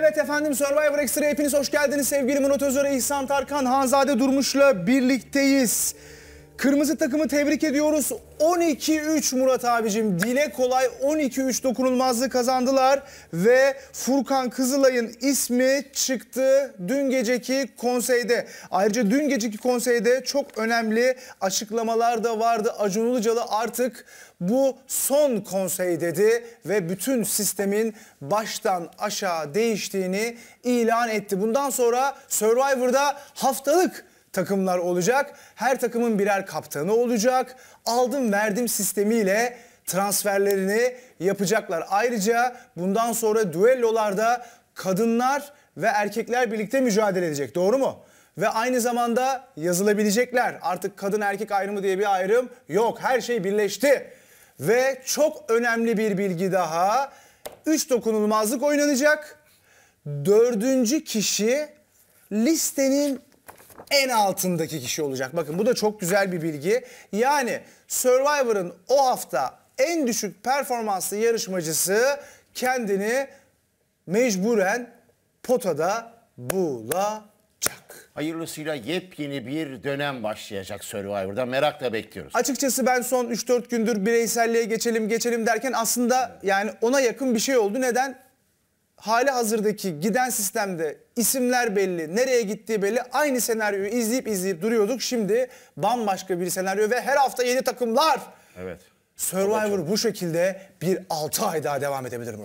Evet efendim Survivor Extra hepiniz hoş geldiniz. Sevgili monitözör İhsan Tarkan, Hanzade Durmuş'la birlikteyiz. Kırmızı takımı tebrik ediyoruz. 12-3 Murat abicim. Dile kolay 12-3 dokunulmazlığı kazandılar. Ve Furkan Kızılay'ın ismi çıktı dün geceki konseyde. Ayrıca dün geceki konseyde çok önemli açıklamalar da vardı. Acun Ilıcalı artık bu son konsey dedi ve bütün sistemin baştan aşağı değiştiğini ilan etti. Bundan sonra Survivor'da haftalık takımlar olacak. Her takımın birer kaptanı olacak. Aldım verdim sistemiyle transferlerini yapacaklar. Ayrıca bundan sonra düellolarda kadınlar ve erkekler birlikte mücadele edecek. Doğru mu? Ve aynı zamanda yazılabilecekler. Artık kadın erkek ayrımı diye bir ayrım yok. Her şey birleşti. Ve çok önemli bir bilgi daha. Üç dokunulmazlık oynanacak. Dördüncü kişi listenin en altındaki kişi olacak. Bakın bu da çok güzel bir bilgi. Yani Survivor'ın o hafta en düşük performanslı yarışmacısı kendini mecburen potada bulacak. Hayırlısıyla yepyeni bir dönem başlayacak Survivor'da. Merakla bekliyoruz. Açıkçası ben son 3-4 gündür bireyselliğe geçelim geçelim derken aslında yani ona yakın bir şey oldu. Neden? hali hazırdaki giden sistemde isimler belli, nereye gittiği belli. Aynı senaryoyu izleyip izleyip duruyorduk. Şimdi bambaşka bir senaryo ve her hafta yeni takımlar. Evet. Survivor bu şekilde bir 6 ay daha devam edebilir mi?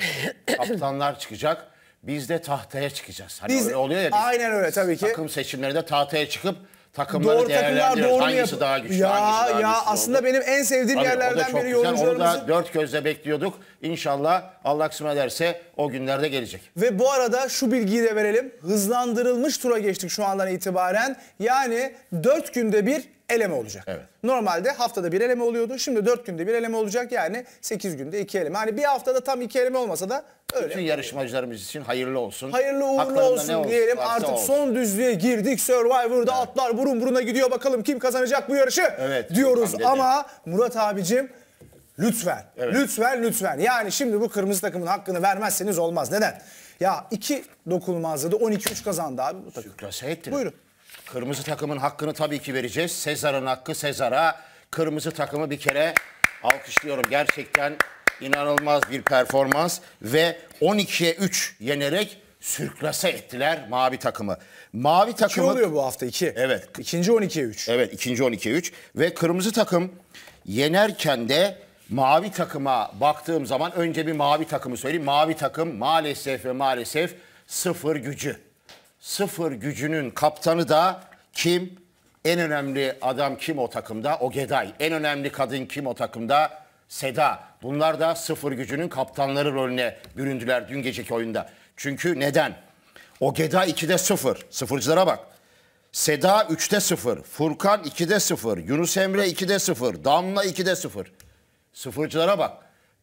Kaptanlar çıkacak. Biz de tahtaya çıkacağız. Hani biz, öyle oluyor ya. Aynen öyle tabii ki. Takım seçimleri de tahtaya çıkıp Takımları doğru takımlar doğru Hangisi yap- daha güçlü? Ya hangisi daha ya güçlü aslında oldu? benim en sevdiğim Tabii, o da yerlerden çok biri güzel. Onu da dört gözle bekliyorduk. İnşallah Allah kısmet ederse o günlerde gelecek. Ve bu arada şu bilgiyi de verelim. Hızlandırılmış tura geçtik şu andan itibaren. Yani dört günde bir eleme olacak. Evet. Normalde haftada bir eleme oluyordu. Şimdi dört günde bir eleme olacak. Yani sekiz günde iki eleme. Hani bir haftada tam iki eleme olmasa da öyle. Bütün yarışmacılarımız için hayırlı olsun. Hayırlı uğurlu Haklarında olsun diyelim. Artık olsun. son düzlüğe girdik. Survivor'da evet. atlar burun buruna gidiyor. Bakalım kim kazanacak bu yarışı evet, diyoruz. Ama Murat abicim lütfen, evet. lütfen, lütfen. Yani şimdi bu kırmızı takımın hakkını vermezseniz olmaz. Neden? Ya iki dokunulmazdı da 12-3 kazandı abi bu takım. Sükrase ettin. Buyurun. Kırmızı takımın hakkını tabii ki vereceğiz. Sezar'ın hakkı Sezar'a. Kırmızı takımı bir kere alkışlıyorum. Gerçekten inanılmaz bir performans ve 12'ye 3 yenerek sürklase ettiler mavi takımı. Mavi takımı... 2 oluyor bu hafta 2. Evet. İkinci 12'ye 3. Evet ikinci 12'ye 3. Ve kırmızı takım yenerken de mavi takıma baktığım zaman önce bir mavi takımı söyleyeyim. Mavi takım maalesef ve maalesef sıfır gücü sıfır gücünün kaptanı da kim? En önemli adam kim o takımda? O Geday. En önemli kadın kim o takımda? Seda. Bunlar da sıfır gücünün kaptanları rolüne büründüler dün geceki oyunda. Çünkü neden? O Geda 2'de 0. Sıfırcılara bak. Seda 3'te 0. Furkan 2'de 0. Yunus Emre 2'de 0. Damla 2'de 0. Sıfırcılara bak.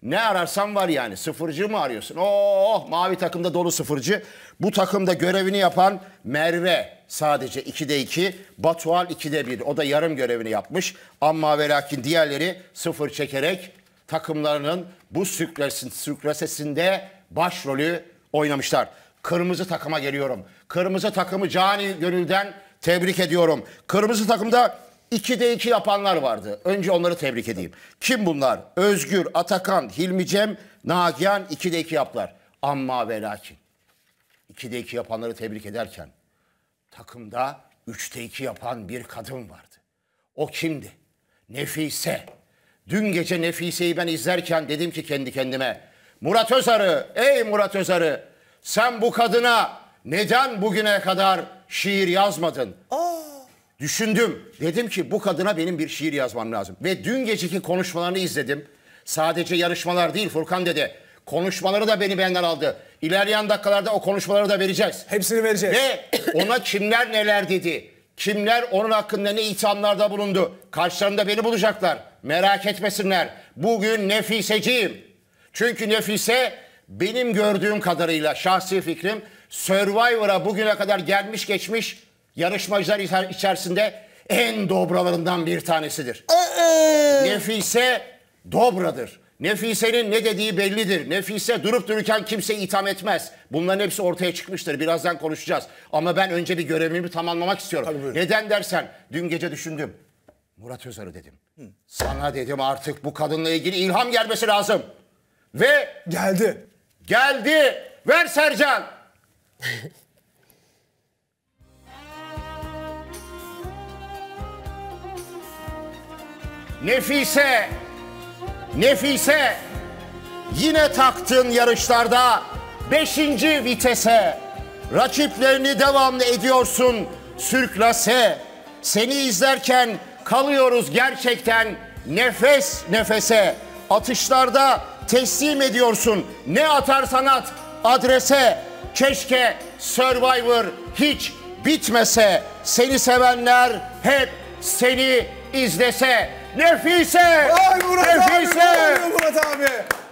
Ne ararsan var yani. Sıfırcı mı arıyorsun? Oh mavi takımda dolu sıfırcı. Bu takımda görevini yapan Merve sadece 2'de 2. Batuhan 2'de 1. O da yarım görevini yapmış. Ama ve lakin diğerleri sıfır çekerek takımlarının bu sükresesinde başrolü oynamışlar. Kırmızı takıma geliyorum. Kırmızı takımı cani gönülden tebrik ediyorum. Kırmızı takımda 2'de 2 yapanlar vardı. Önce onları tebrik edeyim. Kim bunlar? Özgür, Atakan, Hilmi Cem, Nagihan 2'de 2 yaptılar. Amma ve lakin. 2'de 2 yapanları tebrik ederken takımda 3'te 2 yapan bir kadın vardı. O kimdi? Nefise. Dün gece Nefise'yi ben izlerken dedim ki kendi kendime Murat Özarı, ey Murat Özarı sen bu kadına neden bugüne kadar şiir yazmadın? Aa. Düşündüm. Dedim ki bu kadına benim bir şiir yazmam lazım. Ve dün geceki konuşmalarını izledim. Sadece yarışmalar değil Furkan dede. Konuşmaları da beni benden aldı. İlerleyen dakikalarda o konuşmaları da vereceğiz. Hepsini vereceğiz. Ve ona kimler neler dedi. Kimler onun hakkında ne ithamlarda bulundu. Karşılarında beni bulacaklar. Merak etmesinler. Bugün Nefise'ciyim. Çünkü Nefise benim gördüğüm kadarıyla şahsi fikrim Survivor'a bugüne kadar gelmiş geçmiş yarışmacılar içerisinde en dobralarından bir tanesidir. Ee, e. Nefise dobradır. Nefise'nin ne dediği bellidir. Nefise durup dururken kimseyi itham etmez. Bunların hepsi ortaya çıkmıştır. Birazdan konuşacağız. Ama ben önce bir görevimi tamamlamak istiyorum. Neden dersen dün gece düşündüm. Murat Özarı dedim. Hı. Sana dedim artık bu kadınla ilgili ilham gelmesi lazım. Ve geldi. Geldi. Ver Sercan. Nefise, Nefise yine taktın yarışlarda beşinci vitese. Rakiplerini devamlı ediyorsun sürklase. Seni izlerken kalıyoruz gerçekten nefes nefese. Atışlarda teslim ediyorsun ne atarsan at adrese. Keşke Survivor hiç bitmese. Seni sevenler hep seni izlese. Nefise! Vay Murat Nefise! abi, Murat abi?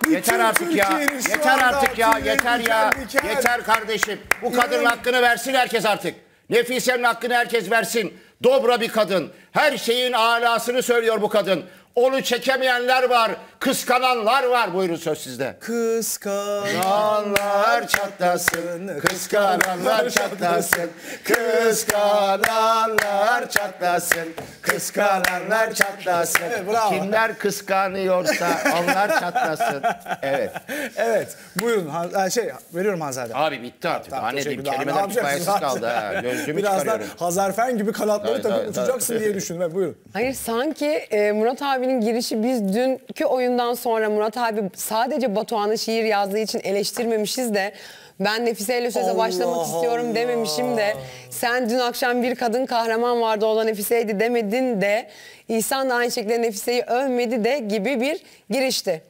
Bütün yeter artık ya. Yeter artık ya. Yeter ya. Diken. Yeter kardeşim. Bu kadının hakkını versin herkes artık. Nefise'nin hakkını herkes versin. Dobra bir kadın. Her şeyin alasını söylüyor bu kadın. Onu çekemeyenler var, kıskananlar var. Buyurun söz sizde. Kıskananlar çatlasın, kıskananlar çatlasın, kıskananlar çatlasın, kıskananlar çatlasın. Evet, bravo. Kimler kıskanıyorsa onlar çatlasın. Evet. Evet. Buyurun. şey veriyorum Hanzade. Abi bitti artık. Tamam, Anne diyeyim teşekkürler. kelimeler şey kifayetsiz kaldı. ha. Gözlümü Birazdan çıkarıyorum. Hazarfen gibi kanatları takıp uçacaksın diye düşündüm. Evet, Buyurun. Hayır sanki e, Murat abi abinin girişi biz dünkü oyundan sonra Murat abi sadece Batuhan'ı şiir yazdığı için eleştirmemişiz de ben Nefise ile söze Allah başlamak Allah. istiyorum dememişim de sen dün akşam bir kadın kahraman vardı olan Nefise'ydi demedin de İhsan da aynı şekilde Nefise'yi övmedi de gibi bir girişti.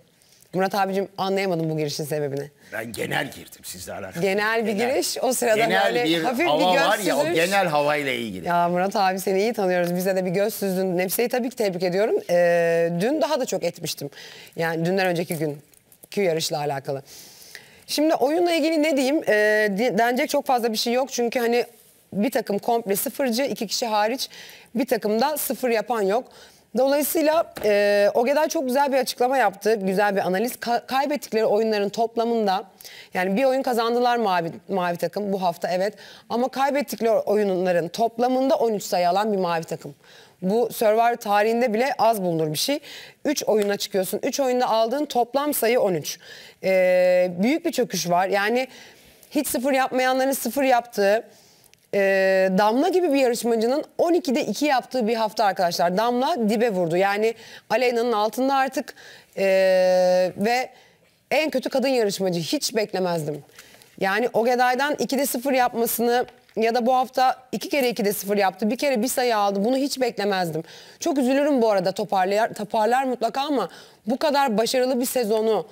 Murat abicim anlayamadım bu girişin sebebini. Ben genel girdim sizle alakalı. Genel bir genel, giriş o sırada genel böyle bir hafif hava bir göz var ya, süzülüş. o genel havayla ilgili. Ya Murat abi seni iyi tanıyoruz. Bize de bir göz süzdün. Nefseyi tabii ki tebrik ediyorum. Ee, dün daha da çok etmiştim. Yani dünden önceki gün günkü yarışla alakalı. Şimdi oyunla ilgili ne diyeyim? Ee, denecek çok fazla bir şey yok. Çünkü hani bir takım komple sıfırcı, iki kişi hariç bir takımda sıfır yapan yok. Dolayısıyla e, Ogeday çok güzel bir açıklama yaptı. Güzel bir analiz. Ka- kaybettikleri oyunların toplamında yani bir oyun kazandılar mavi, mavi takım bu hafta evet. Ama kaybettikleri oyunların toplamında 13 sayı alan bir mavi takım. Bu server tarihinde bile az bulunur bir şey. 3 oyuna çıkıyorsun. 3 oyunda aldığın toplam sayı 13. E, büyük bir çöküş var. Yani hiç sıfır yapmayanların sıfır yaptığı e, Damla gibi bir yarışmacının 12'de 2 yaptığı bir hafta arkadaşlar. Damla dibe vurdu. Yani Aleyna'nın altında artık e, ve en kötü kadın yarışmacı. Hiç beklemezdim. Yani Ogeday'dan 2'de 0 yapmasını ya da bu hafta iki kere iki de sıfır yaptı. Bir kere bir sayı aldı. Bunu hiç beklemezdim. Çok üzülürüm bu arada toparlar, toparlar mutlaka ama bu kadar başarılı bir sezonu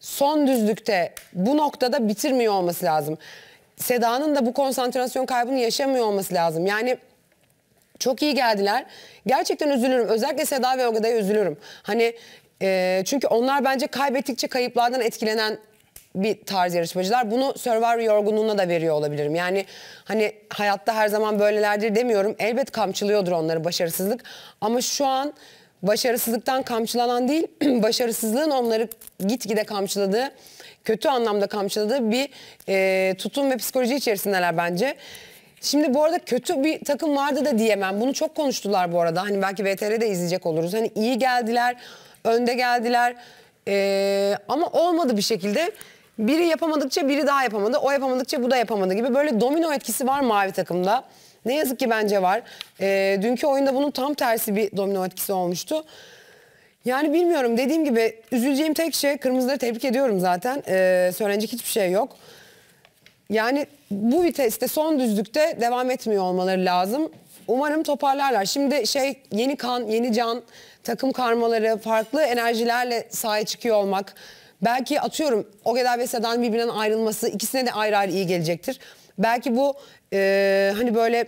son düzlükte bu noktada bitirmiyor olması lazım. Seda'nın da bu konsantrasyon kaybını yaşamıyor olması lazım. Yani çok iyi geldiler. Gerçekten üzülürüm. Özellikle Seda ve Ogada'ya üzülürüm. Hani e, çünkü onlar bence kaybettikçe kayıplardan etkilenen bir tarz yarışmacılar. Bunu Survivor yorgunluğuna da veriyor olabilirim. Yani hani hayatta her zaman böylelerdir demiyorum. Elbet kamçılıyordur onları başarısızlık. Ama şu an başarısızlıktan kamçılanan değil, başarısızlığın onları gitgide kamçıladığı kötü anlamda kamçıladığı bir e, tutum ve psikoloji içerisindeler bence. Şimdi bu arada kötü bir takım vardı da diyemem. Bunu çok konuştular bu arada. Hani belki VTR'de izleyecek oluruz. Hani iyi geldiler, önde geldiler. E, ama olmadı bir şekilde. Biri yapamadıkça biri daha yapamadı. O yapamadıkça bu da yapamadı gibi böyle domino etkisi var mavi takımda. Ne yazık ki bence var. E, dünkü oyunda bunun tam tersi bir domino etkisi olmuştu. Yani bilmiyorum dediğim gibi üzüleceğim tek şey kırmızıları tebrik ediyorum zaten. Ee, söylenecek hiçbir şey yok. Yani bu viteste son düzlükte devam etmiyor olmaları lazım. Umarım toparlarlar. Şimdi şey yeni kan, yeni can, takım karmaları, farklı enerjilerle sahaya çıkıyor olmak. Belki atıyorum Ogeda ve Sedan birbirinden ayrılması ikisine de ayrı ayrı iyi gelecektir. Belki bu e, hani böyle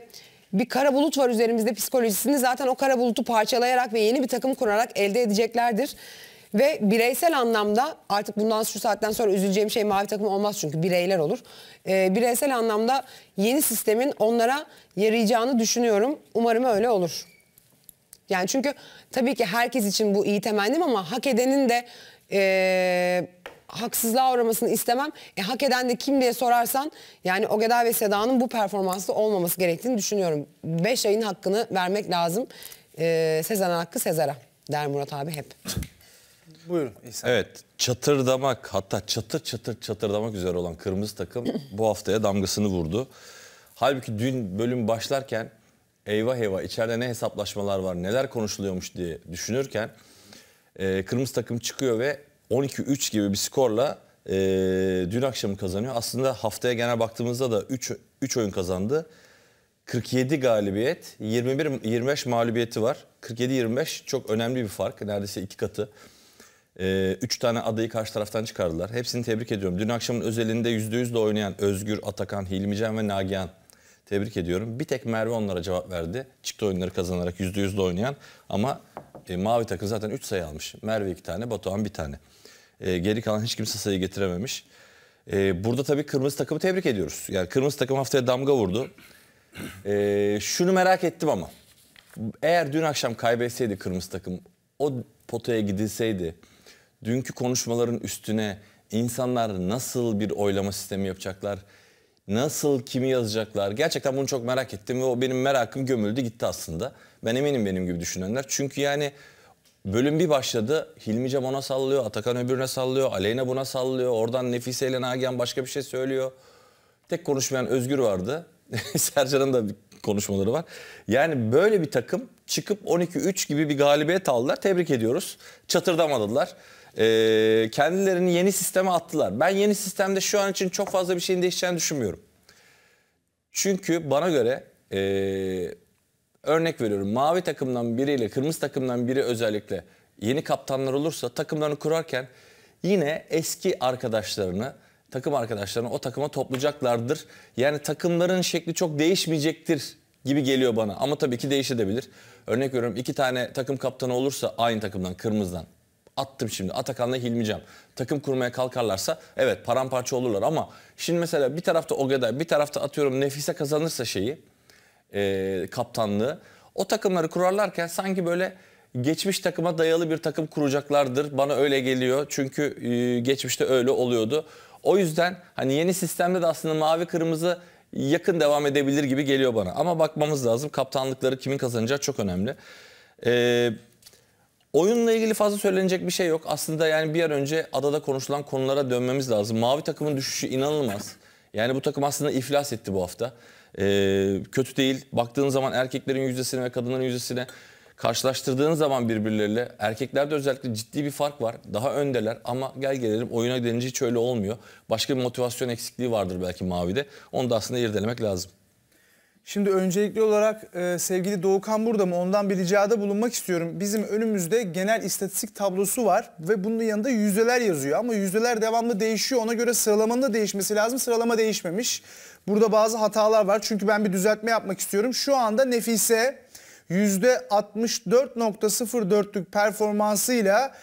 bir kara bulut var üzerimizde psikolojisini zaten o kara bulutu parçalayarak ve yeni bir takım kurarak elde edeceklerdir. Ve bireysel anlamda artık bundan şu saatten sonra üzüleceğim şey mavi takım olmaz çünkü bireyler olur. Ee, bireysel anlamda yeni sistemin onlara yarayacağını düşünüyorum. Umarım öyle olur. Yani çünkü tabii ki herkes için bu iyi temennim ama hak edenin de... Ee, haksızlığa uğramasını istemem. E, hak eden de kim diye sorarsan yani Ogeda ve Seda'nın bu performanslı olmaması gerektiğini düşünüyorum. Beş ayın hakkını vermek lazım. E, Sezen hakkı Sezer'a der Murat abi hep. Buyurun İhsan. Evet çatırdamak hatta çatır çatır çatırdamak üzere olan kırmızı takım bu haftaya damgasını vurdu. Halbuki dün bölüm başlarken eyvah eyvah içeride ne hesaplaşmalar var neler konuşuluyormuş diye düşünürken e, kırmızı takım çıkıyor ve 12-3 gibi bir skorla e, dün akşam kazanıyor. Aslında haftaya genel baktığımızda da 3, 3 oyun kazandı. 47 galibiyet, 21 25 mağlubiyeti var. 47-25 çok önemli bir fark. Neredeyse iki katı. E, tane adayı karşı taraftan çıkardılar. Hepsini tebrik ediyorum. Dün akşamın özelinde %100 de oynayan Özgür, Atakan, Hilmican ve Nagihan. Tebrik ediyorum. Bir tek Merve onlara cevap verdi. Çıktı oyunları kazanarak %100 de oynayan. Ama e, mavi takım zaten 3 sayı almış. Merve 2 tane, Batuhan 1 tane. E, geri kalan hiç kimse sayı getirememiş. E, burada tabii kırmızı takımı tebrik ediyoruz. Yani kırmızı takım haftaya damga vurdu. E, şunu merak ettim ama. Eğer dün akşam kaybetseydi kırmızı takım o potaya gidilseydi dünkü konuşmaların üstüne insanlar nasıl bir oylama sistemi yapacaklar? Nasıl kimi yazacaklar? Gerçekten bunu çok merak ettim ve o benim merakım gömüldü gitti aslında. Ben eminim benim gibi düşünenler. Çünkü yani Bölüm bir başladı. Hilmi ona sallıyor, Atakan öbürüne sallıyor, Aleyna buna sallıyor. Oradan Nefise ile Nagihan başka bir şey söylüyor. Tek konuşmayan Özgür vardı. Sercan'ın da bir konuşmaları var. Yani böyle bir takım çıkıp 12-3 gibi bir galibiyet aldılar. Tebrik ediyoruz. Çatırdamadılar. Ee, kendilerini yeni sisteme attılar. Ben yeni sistemde şu an için çok fazla bir şeyin değişeceğini düşünmüyorum. Çünkü bana göre... Ee, Örnek veriyorum mavi takımdan biriyle kırmızı takımdan biri özellikle yeni kaptanlar olursa takımlarını kurarken yine eski arkadaşlarını takım arkadaşlarını o takıma toplayacaklardır. Yani takımların şekli çok değişmeyecektir gibi geliyor bana. Ama tabii ki değişebilir. Örnek veriyorum iki tane takım kaptanı olursa aynı takımdan, kırmızıdan. Attım şimdi Atakan'la Hilmi Takım kurmaya kalkarlarsa evet paramparça olurlar ama şimdi mesela bir tarafta Ogeda, bir tarafta atıyorum Nefise kazanırsa şeyi e, kaptanlığı. O takımları kurarlarken sanki böyle geçmiş takıma dayalı bir takım kuracaklardır. Bana öyle geliyor. Çünkü e, geçmişte öyle oluyordu. O yüzden hani yeni sistemde de aslında mavi kırmızı yakın devam edebilir gibi geliyor bana. Ama bakmamız lazım. Kaptanlıkları kimin kazanacağı çok önemli. Eee Oyunla ilgili fazla söylenecek bir şey yok. Aslında yani bir an önce adada konuşulan konulara dönmemiz lazım. Mavi takımın düşüşü inanılmaz. Yani bu takım aslında iflas etti bu hafta e, kötü değil. Baktığın zaman erkeklerin yüzdesine ve kadınların yüzdesine karşılaştırdığın zaman birbirleriyle erkeklerde özellikle ciddi bir fark var. Daha öndeler ama gel gelelim oyuna denince hiç öyle olmuyor. Başka bir motivasyon eksikliği vardır belki Mavi'de. Onu da aslında irdelemek lazım. Şimdi öncelikli olarak e, sevgili Doğukan burada mı ondan bir ricada bulunmak istiyorum. Bizim önümüzde genel istatistik tablosu var ve bunun yanında yüzdeler yazıyor. Ama yüzdeler devamlı değişiyor ona göre sıralamanın da değişmesi lazım. Sıralama değişmemiş. Burada bazı hatalar var çünkü ben bir düzeltme yapmak istiyorum. Şu anda Nefise %64.04'lük performansıyla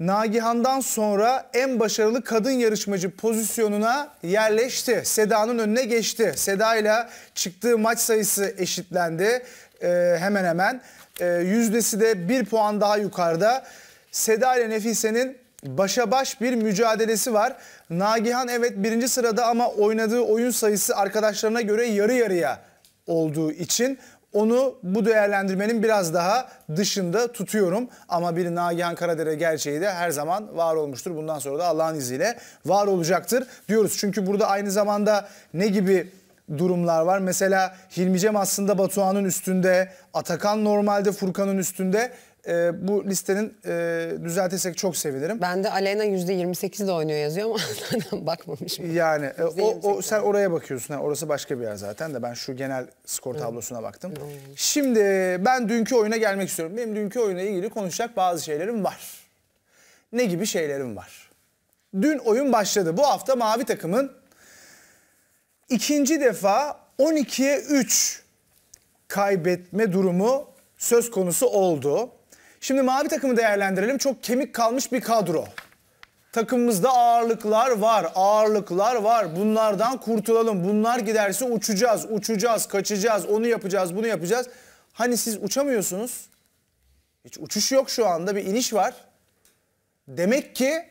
Nagihan'dan sonra en başarılı kadın yarışmacı pozisyonuna yerleşti. Seda'nın önüne geçti. Seda ile çıktığı maç sayısı eşitlendi ee, hemen hemen. Ee, yüzdesi de bir puan daha yukarıda. Seda ile Nefise'nin başa baş bir mücadelesi var. Nagihan evet birinci sırada ama oynadığı oyun sayısı arkadaşlarına göre yarı yarıya olduğu için onu bu değerlendirmenin biraz daha dışında tutuyorum. Ama bir Nagihan Karadere gerçeği de her zaman var olmuştur. Bundan sonra da Allah'ın izniyle var olacaktır diyoruz. Çünkü burada aynı zamanda ne gibi durumlar var. Mesela Hilmi Cem aslında Batuhan'ın üstünde, Atakan normalde Furkan'ın üstünde e, bu listenin e, düzeltirsek çok sevinirim. Ben de Aleyna %28 de oynuyor yazıyor ama zaten bakmamışım. Yani e, o, o sen oraya bakıyorsun. Yani orası başka bir yer zaten de ben şu genel skor tablosuna baktım. Şimdi ben dünkü oyuna gelmek istiyorum. Benim dünkü oyuna ilgili konuşacak bazı şeylerim var. Ne gibi şeylerim var? Dün oyun başladı. Bu hafta mavi takımın ikinci defa 12'ye 3 kaybetme durumu söz konusu oldu. Şimdi mavi takımı değerlendirelim. Çok kemik kalmış bir kadro. Takımımızda ağırlıklar var, ağırlıklar var. Bunlardan kurtulalım. Bunlar giderse uçacağız, uçacağız, kaçacağız, onu yapacağız, bunu yapacağız. Hani siz uçamıyorsunuz. Hiç uçuş yok şu anda, bir iniş var. Demek ki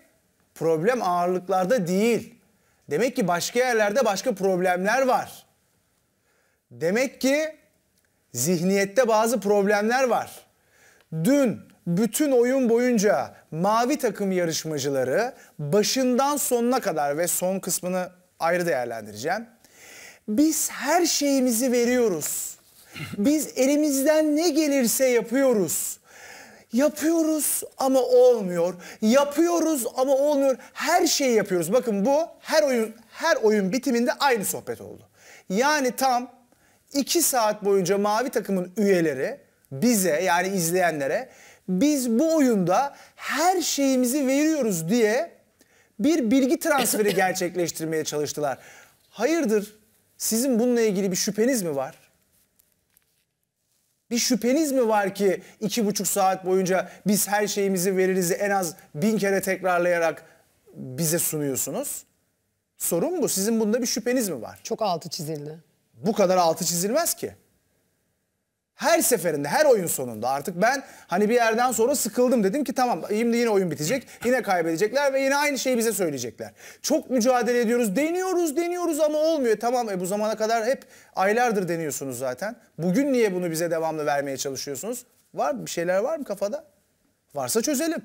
problem ağırlıklarda değil. Demek ki başka yerlerde başka problemler var. Demek ki zihniyette bazı problemler var. Dün bütün oyun boyunca mavi takım yarışmacıları başından sonuna kadar ve son kısmını ayrı değerlendireceğim. Biz her şeyimizi veriyoruz. Biz elimizden ne gelirse yapıyoruz. Yapıyoruz ama olmuyor. Yapıyoruz ama olmuyor. Her şeyi yapıyoruz. Bakın bu her oyun her oyun bitiminde aynı sohbet oldu. Yani tam iki saat boyunca mavi takımın üyeleri bize yani izleyenlere biz bu oyunda her şeyimizi veriyoruz diye bir bilgi transferi gerçekleştirmeye çalıştılar. Hayırdır sizin bununla ilgili bir şüpheniz mi var? Bir şüpheniz mi var ki iki buçuk saat boyunca biz her şeyimizi veririzi en az bin kere tekrarlayarak bize sunuyorsunuz? Sorun bu. Sizin bunda bir şüpheniz mi var? Çok altı çizildi. Bu kadar altı çizilmez ki her seferinde her oyun sonunda artık ben hani bir yerden sonra sıkıldım dedim ki tamam şimdi yine oyun bitecek yine kaybedecekler ve yine aynı şeyi bize söyleyecekler. Çok mücadele ediyoruz deniyoruz deniyoruz ama olmuyor tamam e bu zamana kadar hep aylardır deniyorsunuz zaten. Bugün niye bunu bize devamlı vermeye çalışıyorsunuz? Var mı bir şeyler var mı kafada? Varsa çözelim.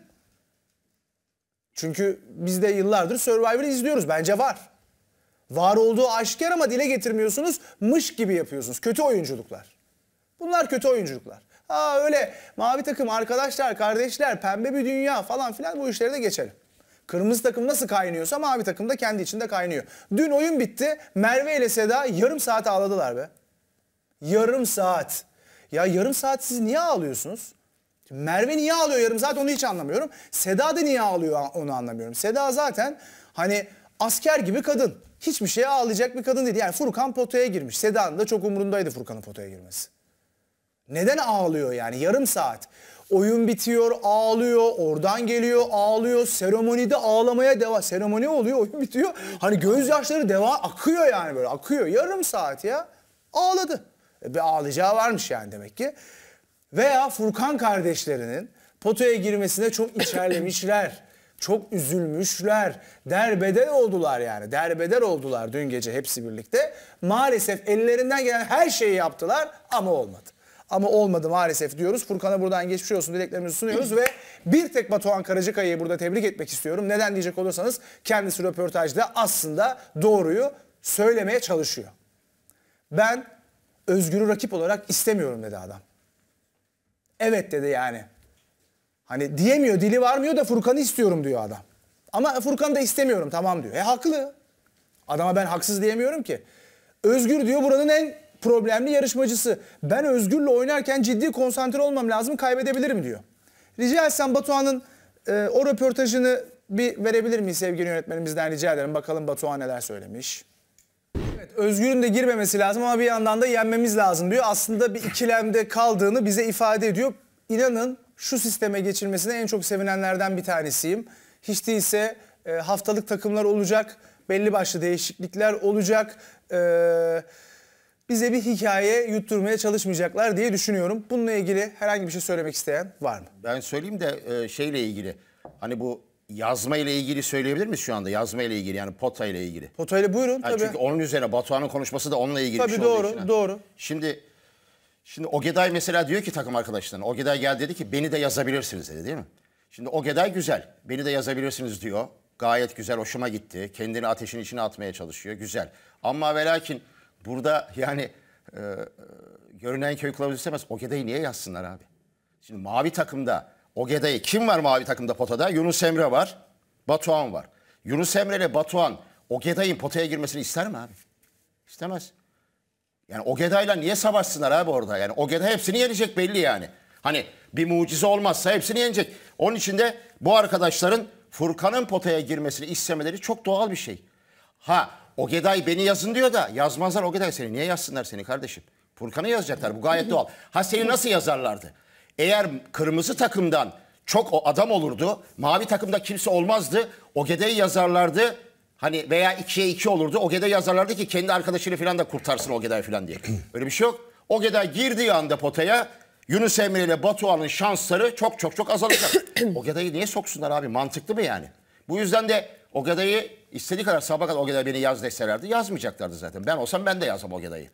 Çünkü biz de yıllardır Survivor'ı izliyoruz bence var. Var olduğu aşikar ama dile getirmiyorsunuz mış gibi yapıyorsunuz kötü oyunculuklar. Bunlar kötü oyunculuklar. Ha öyle mavi takım arkadaşlar, kardeşler, pembe bir dünya falan filan bu işleri de geçelim. Kırmızı takım nasıl kaynıyorsa mavi takım da kendi içinde kaynıyor. Dün oyun bitti. Merve ile Seda yarım saat ağladılar be. Yarım saat. Ya yarım saat siz niye ağlıyorsunuz? Merve niye ağlıyor yarım saat onu hiç anlamıyorum. Seda da niye ağlıyor onu anlamıyorum. Seda zaten hani asker gibi kadın. Hiçbir şeye ağlayacak bir kadın değil. Yani Furkan potaya girmiş. Seda'nın da çok umurundaydı Furkan'ın potaya girmesi. Neden ağlıyor yani yarım saat? Oyun bitiyor ağlıyor oradan geliyor ağlıyor seremonide ağlamaya devam seremoni oluyor oyun bitiyor. Hani gözyaşları devam akıyor yani böyle akıyor yarım saat ya ağladı. E, bir ağlayacağı varmış yani demek ki. Veya Furkan kardeşlerinin potoya girmesine çok içerlemişler. çok üzülmüşler. Derbeder oldular yani. Derbeder oldular dün gece hepsi birlikte. Maalesef ellerinden gelen her şeyi yaptılar ama olmadı. Ama olmadı maalesef diyoruz. Furkan'a buradan geçmiş olsun dileklerimizi sunuyoruz ve bir tek Batuhan Karacıkaya'yı burada tebrik etmek istiyorum. Neden diyecek olursanız kendisi röportajda aslında doğruyu söylemeye çalışıyor. Ben Özgür'ü rakip olarak istemiyorum dedi adam. Evet dedi yani. Hani diyemiyor, dili varmıyor da Furkan'ı istiyorum diyor adam. Ama Furkan'ı da istemiyorum tamam diyor. E haklı. Adama ben haksız diyemiyorum ki. Özgür diyor buranın en problemli yarışmacısı. Ben Özgür'le oynarken ciddi konsantre olmam lazım kaybedebilirim diyor. Rica etsem Batuhan'ın e, o röportajını bir verebilir miyiz sevgili yönetmenimizden rica ederim. Bakalım Batuhan neler söylemiş. Evet, Özgür'ün de girmemesi lazım ama bir yandan da yenmemiz lazım diyor. Aslında bir ikilemde kaldığını bize ifade ediyor. İnanın şu sisteme geçirmesine en çok sevinenlerden bir tanesiyim. Hiç değilse e, haftalık takımlar olacak, belli başlı değişiklikler olacak. Eee bize bir hikaye yutturmaya çalışmayacaklar diye düşünüyorum. Bununla ilgili herhangi bir şey söylemek isteyen var mı? Ben söyleyeyim de e, şeyle ilgili. Hani bu yazma ile ilgili söyleyebilir miyiz şu anda? Yazma ile ilgili yani pota ile ilgili. Pota ile buyurun yani tabii. Çünkü onun üzerine Batuhan'ın konuşması da onunla ilgili tabii, bir şey doğru, için. doğru. Şimdi şimdi Ogeday mesela diyor ki takım arkadaşlarına. Ogeday geldi dedi ki beni de yazabilirsiniz dedi değil mi? Şimdi Ogeday güzel. Beni de yazabilirsiniz diyor. Gayet güzel hoşuma gitti. Kendini ateşin içine atmaya çalışıyor. Güzel. Ama velakin. lakin Burada yani e, e, görünen köy kılavuz istemez. Ogeday'ı niye yazsınlar abi? Şimdi mavi takımda Ogeday'ı kim var mavi takımda potada? Yunus Emre var. Batuhan var. Yunus Emre ile Batuhan Ogeday'ın potaya girmesini ister mi abi? İstemez. Yani Ogeday'la niye savaşsınlar abi orada? Yani Ogeday hepsini yenecek belli yani. Hani bir mucize olmazsa hepsini yenecek. Onun için de bu arkadaşların Furkan'ın potaya girmesini istemeleri çok doğal bir şey. Ha o Ogeday beni yazın diyor da yazmazlar O Geday seni. Niye yazsınlar seni kardeşim? Furkan'ı yazacaklar. Bu gayet doğal. Ha seni nasıl yazarlardı? Eğer kırmızı takımdan çok o adam olurdu. Mavi takımda kimse olmazdı. O Ogeday'ı yazarlardı. Hani veya ikiye iki olurdu. O Geday yazarlardı ki kendi arkadaşını falan da kurtarsın O Geday falan diye. Öyle bir şey yok. O Geday girdiği anda potaya Yunus Emre ile Batuhan'ın şansları çok çok çok azalacak. O Ogeday'ı niye soksunlar abi? Mantıklı mı yani? Bu yüzden de o Ogeday'ı istediği kadar sabah kadar o Ogeday beni yaz deselerdi yazmayacaklardı zaten. Ben olsam ben de yazsam Ogeday'ı.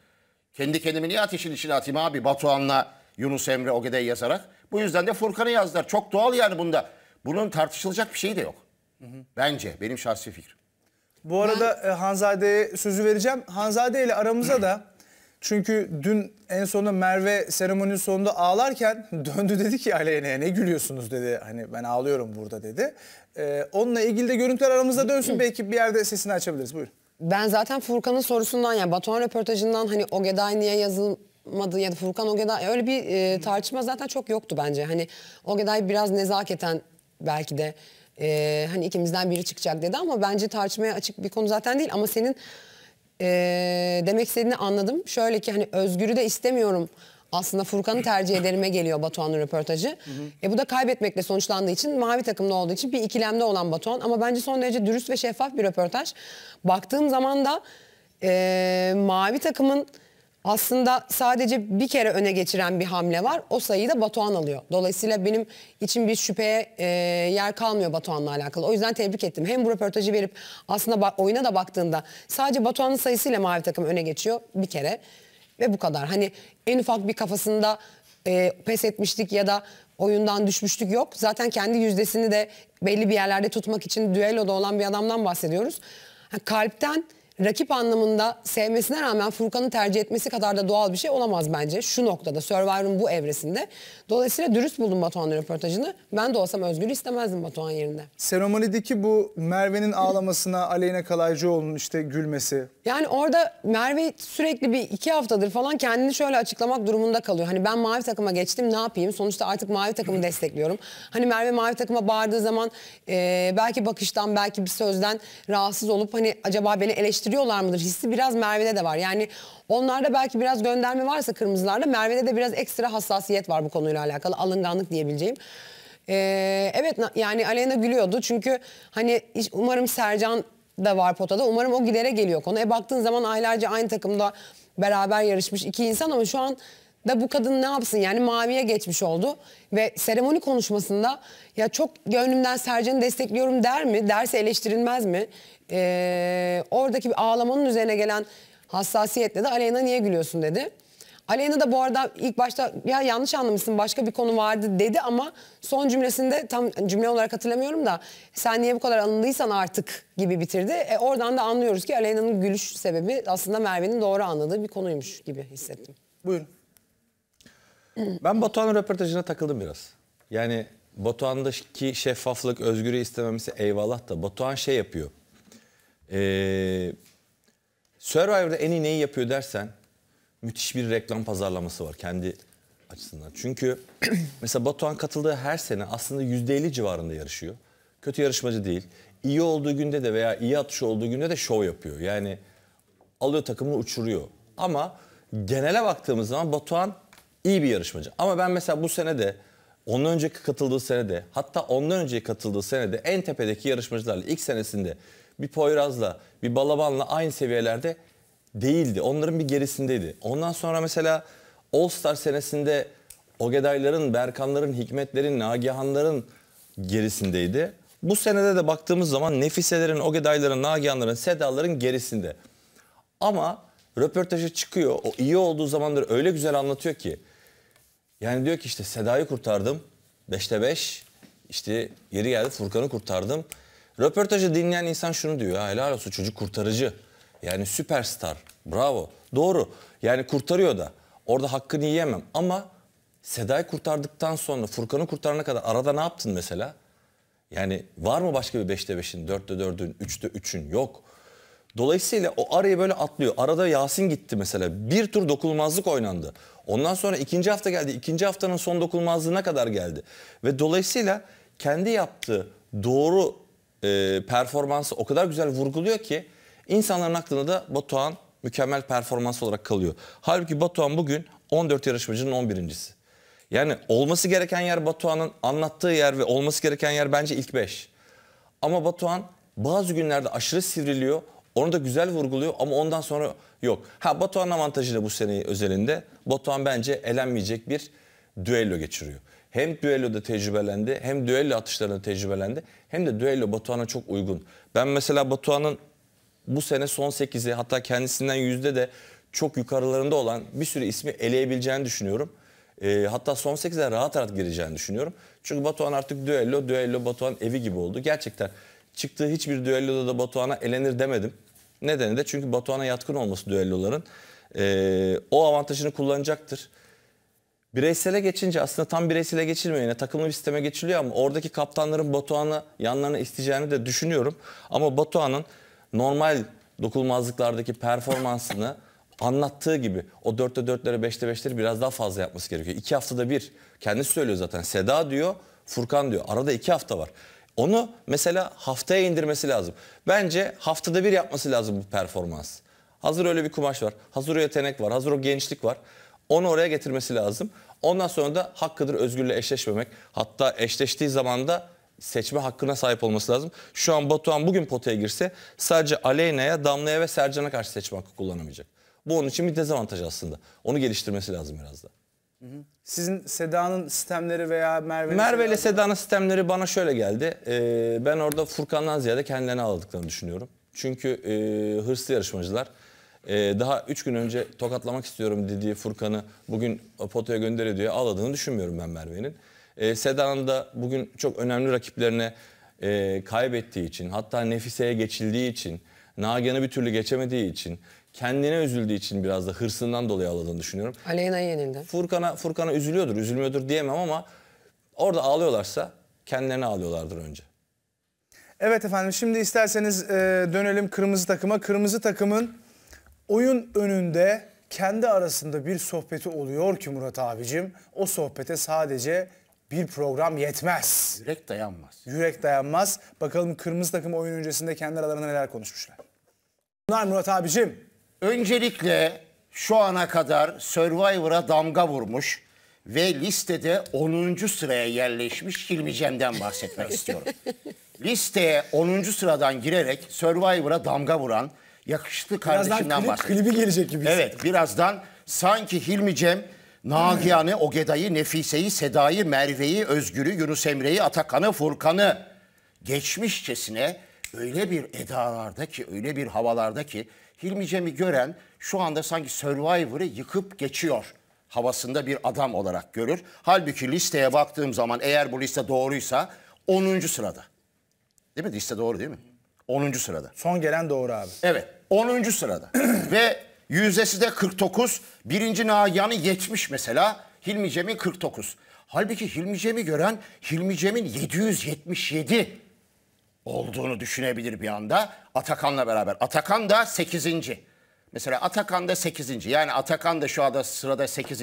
Kendi kendimi niye ateşin içine atayım abi Batuhan'la Yunus Emre o Ogeday'ı yazarak. Bu yüzden de Furkan'ı yazdılar. Çok doğal yani bunda. Bunun tartışılacak bir şeyi de yok. Hı hı. Bence benim şahsi fikrim. Bu arada ben... E, Hanzade'ye sözü vereceğim. Hanzade ile aramıza da çünkü dün en sonunda Merve seremoninin sonunda ağlarken döndü dedi ki Aleyna'ya ne gülüyorsunuz dedi. Hani ben ağlıyorum burada dedi. Ee, onunla ilgili de görüntüler aramızda dönsün belki bir yerde sesini açabiliriz. Buyurun. Ben zaten Furkan'ın sorusundan yani Batuhan röportajından hani o Geday niye yazılmadı ya da Furkan o Geday öyle bir e, tartışma zaten çok yoktu bence. Hani o Geday biraz nezaketen belki de e, hani ikimizden biri çıkacak dedi ama bence tartışmaya açık bir konu zaten değil ama senin e, demek istediğini anladım. Şöyle ki hani Özgür'ü de istemiyorum aslında Furkan'ı tercih ederime geliyor Batuhan'ın röportajı. Hı hı. E, bu da kaybetmekle sonuçlandığı için mavi takımda olduğu için bir ikilemde olan Batuhan. Ama bence son derece dürüst ve şeffaf bir röportaj. Baktığım zaman da e, mavi takımın aslında sadece bir kere öne geçiren bir hamle var. O sayıyı da Batuhan alıyor. Dolayısıyla benim için bir şüpheye e, yer kalmıyor Batuhan'la alakalı. O yüzden tebrik ettim. Hem bu röportajı verip aslında oyuna da baktığında sadece Batuhan'ın sayısıyla mavi takım öne geçiyor bir kere. Ve bu kadar. Hani en ufak bir kafasında e, pes etmiştik ya da oyundan düşmüştük yok. Zaten kendi yüzdesini de belli bir yerlerde tutmak için düelloda olan bir adamdan bahsediyoruz. Ha, kalpten rakip anlamında sevmesine rağmen Furkan'ı tercih etmesi kadar da doğal bir şey olamaz bence. Şu noktada Survivor'un bu evresinde. Dolayısıyla dürüst buldum Batuhan'ın röportajını. Ben de olsam Özgür'ü istemezdim Batuhan yerinde. Seremonideki bu Merve'nin ağlamasına Aleyna Kalaycıoğlu'nun işte gülmesi. Yani orada Merve sürekli bir iki haftadır falan kendini şöyle açıklamak durumunda kalıyor. Hani ben mavi takıma geçtim ne yapayım? Sonuçta artık mavi takımı destekliyorum. Hani Merve mavi takıma bağırdığı zaman e, belki bakıştan belki bir sözden rahatsız olup hani acaba beni eleştiriyor değiştiriyorlar mıdır hissi biraz Merve'de de var. Yani onlarda belki biraz gönderme varsa kırmızılarda Merve'de de biraz ekstra hassasiyet var bu konuyla alakalı alınganlık diyebileceğim. Ee, evet yani Aleyna gülüyordu çünkü hani umarım Sercan da var potada. Umarım o gidere geliyor konu. E baktığın zaman aylarca aynı takımda beraber yarışmış iki insan ama şu an da bu kadın ne yapsın yani maviye geçmiş oldu ve seremoni konuşmasında ya çok gönlümden Sercan'ı destekliyorum der mi derse eleştirilmez mi e, oradaki bir ağlamanın üzerine gelen hassasiyetle de Aleyna niye gülüyorsun dedi. Aleyna da bu arada ilk başta ya yanlış anlamışsın başka bir konu vardı dedi ama son cümlesinde tam cümle olarak hatırlamıyorum da sen niye bu kadar alındıysan artık gibi bitirdi. E, oradan da anlıyoruz ki Aleyna'nın gülüş sebebi aslında Merve'nin doğru anladığı bir konuymuş gibi hissettim. Buyurun. Ben Batuhan'ın röportajına takıldım biraz. Yani Batuhan'daki şeffaflık, özgürlüğü istememesi eyvallah da Batuhan şey yapıyor ee, Survivor'da en iyi neyi yapıyor dersen müthiş bir reklam pazarlaması var kendi açısından. Çünkü mesela Batuhan katıldığı her sene aslında %50 civarında yarışıyor. Kötü yarışmacı değil. İyi olduğu günde de veya iyi atış olduğu günde de şov yapıyor. Yani alıyor takımını uçuruyor. Ama genele baktığımız zaman Batuhan iyi bir yarışmacı. Ama ben mesela bu sene de ondan önceki katıldığı sene de hatta ondan önceki katıldığı sene de en tepedeki yarışmacılarla ilk senesinde bir Poyraz'la, bir Balaban'la aynı seviyelerde değildi. Onların bir gerisindeydi. Ondan sonra mesela All Star senesinde Ogeday'ların, Berkanların, Hikmetlerin, Nagihanların gerisindeydi. Bu senede de baktığımız zaman Nefiselerin, Ogedayların, Nagihanların, Sedaların gerisinde. Ama röportajı çıkıyor. O iyi olduğu zamanları öyle güzel anlatıyor ki. Yani diyor ki işte Seda'yı kurtardım. 5'te 5. İşte yeri geldi Furkan'ı kurtardım. Röportajı dinleyen insan şunu diyor. Ha, helal olsun çocuk kurtarıcı. Yani süperstar. Bravo. Doğru. Yani kurtarıyor da. Orada hakkını yiyemem. Ama Seda'yı kurtardıktan sonra Furkan'ı kurtarana kadar arada ne yaptın mesela? Yani var mı başka bir 5'te 5'in, 4'te 4'ün, 3'te 3'ün? Yok. Dolayısıyla o arayı böyle atlıyor. Arada Yasin gitti mesela. Bir tur dokunulmazlık oynandı. Ondan sonra ikinci hafta geldi. İkinci haftanın son dokunulmazlığına kadar geldi. Ve dolayısıyla kendi yaptığı doğru e, performansı o kadar güzel vurguluyor ki insanların aklında da Batuhan mükemmel performans olarak kalıyor. Halbuki Batuhan bugün 14 yarışmacının 11.si. Yani olması gereken yer Batuhan'ın anlattığı yer ve olması gereken yer bence ilk 5. Ama Batuhan bazı günlerde aşırı sivriliyor. Onu da güzel vurguluyor ama ondan sonra yok. Ha Batuhan'ın avantajı da bu sene özelinde. Batuhan bence elenmeyecek bir düello geçiriyor hem düelloda tecrübelendi hem düello atışlarında tecrübelendi hem de düello Batuhan'a çok uygun. Ben mesela Batuhan'ın bu sene son 8'i hatta kendisinden yüzde de çok yukarılarında olan bir sürü ismi eleyebileceğini düşünüyorum. E, hatta son 8'e rahat rahat gireceğini düşünüyorum. Çünkü Batuhan artık düello, düello Batuhan evi gibi oldu. Gerçekten çıktığı hiçbir düelloda da Batuhan'a elenir demedim. Nedeni de çünkü Batuhan'a yatkın olması düelloların. E, o avantajını kullanacaktır. Bireysele geçince aslında tam bireysele geçilmiyor. Yine takımlı bir sisteme geçiliyor ama oradaki kaptanların Batuhan'ı yanlarına isteyeceğini de düşünüyorum. Ama Batuhan'ın normal dokunmazlıklardaki performansını anlattığı gibi o 4'te 4'lere 5'te 5'leri biraz daha fazla yapması gerekiyor. 2 haftada bir kendisi söylüyor zaten. Seda diyor, Furkan diyor. Arada 2 hafta var. Onu mesela haftaya indirmesi lazım. Bence haftada bir yapması lazım bu performans. Hazır öyle bir kumaş var. Hazır o yetenek var. Hazır o gençlik var. Onu oraya getirmesi lazım. Ondan sonra da hakkıdır özgürle eşleşmemek. Hatta eşleştiği zaman da seçme hakkına sahip olması lazım. Şu an Batuhan bugün potaya girse sadece Aleyna'ya, Damla'ya ve Sercan'a karşı seçme hakkı kullanamayacak. Bu onun için bir dezavantaj aslında. Onu geliştirmesi lazım biraz da. Sizin Seda'nın sistemleri veya Merve Merve ile Seda'nın sistemleri bana şöyle geldi. Ee, ben orada Furkan'dan ziyade kendilerini aldıklarını düşünüyorum. Çünkü e, hırslı yarışmacılar e, daha 3 gün önce tokatlamak istiyorum dediği Furkan'ı bugün potaya gönderiyor diye ağladığını düşünmüyorum ben Merve'nin. E, Seda'nın da bugün çok önemli rakiplerine e, kaybettiği için hatta Nefise'ye geçildiği için Nagihan'ı bir türlü geçemediği için kendine üzüldüğü için biraz da hırsından dolayı ağladığını düşünüyorum. Aleyna yenildi. Furkan'a Furkan'a üzülüyordur, üzülmüyordur diyemem ama orada ağlıyorlarsa kendilerine ağlıyorlardır önce. Evet efendim şimdi isterseniz e, dönelim kırmızı takıma. Kırmızı takımın oyun önünde kendi arasında bir sohbeti oluyor ki Murat abicim o sohbete sadece bir program yetmez. Yürek dayanmaz. Yürek dayanmaz. Bakalım kırmızı takım oyun öncesinde kendi aralarında neler konuşmuşlar. Bunlar Murat abicim. Öncelikle şu ana kadar Survivor'a damga vurmuş ve listede 10. sıraya yerleşmiş Hilmi bahsetmek istiyorum. Listeye 10. sıradan girerek Survivor'a damga vuran yakıştı kardeşimden klip, bahsediyor. klibi gelecek gibi. Evet birazdan sanki Hilmi Cem Nagihan'ı, Ogeday'ı, Nefise'yi, Seda'yı, Merve'yi, Özgür'ü, Yunus Emre'yi, Atakan'ı, Furkan'ı geçmişçesine öyle bir edalarda ki, öyle bir havalarda ki Hilmi Cem'i gören şu anda sanki Survivor'ı yıkıp geçiyor havasında bir adam olarak görür. Halbuki listeye baktığım zaman eğer bu liste doğruysa 10. sırada. Değil mi? Liste doğru değil mi? 10. sırada. Son gelen doğru abi. Evet 10. sırada. Ve yüzdesi de 49. Birinci Nagihan'ı 70 mesela. Hilmi Cem'in 49. Halbuki Hilmi Cem'i gören Hilmi Cem'in 777 olduğunu düşünebilir bir anda. Atakan'la beraber. Atakan da 8. Mesela Atakan da 8. Yani Atakan da şu anda sırada 8.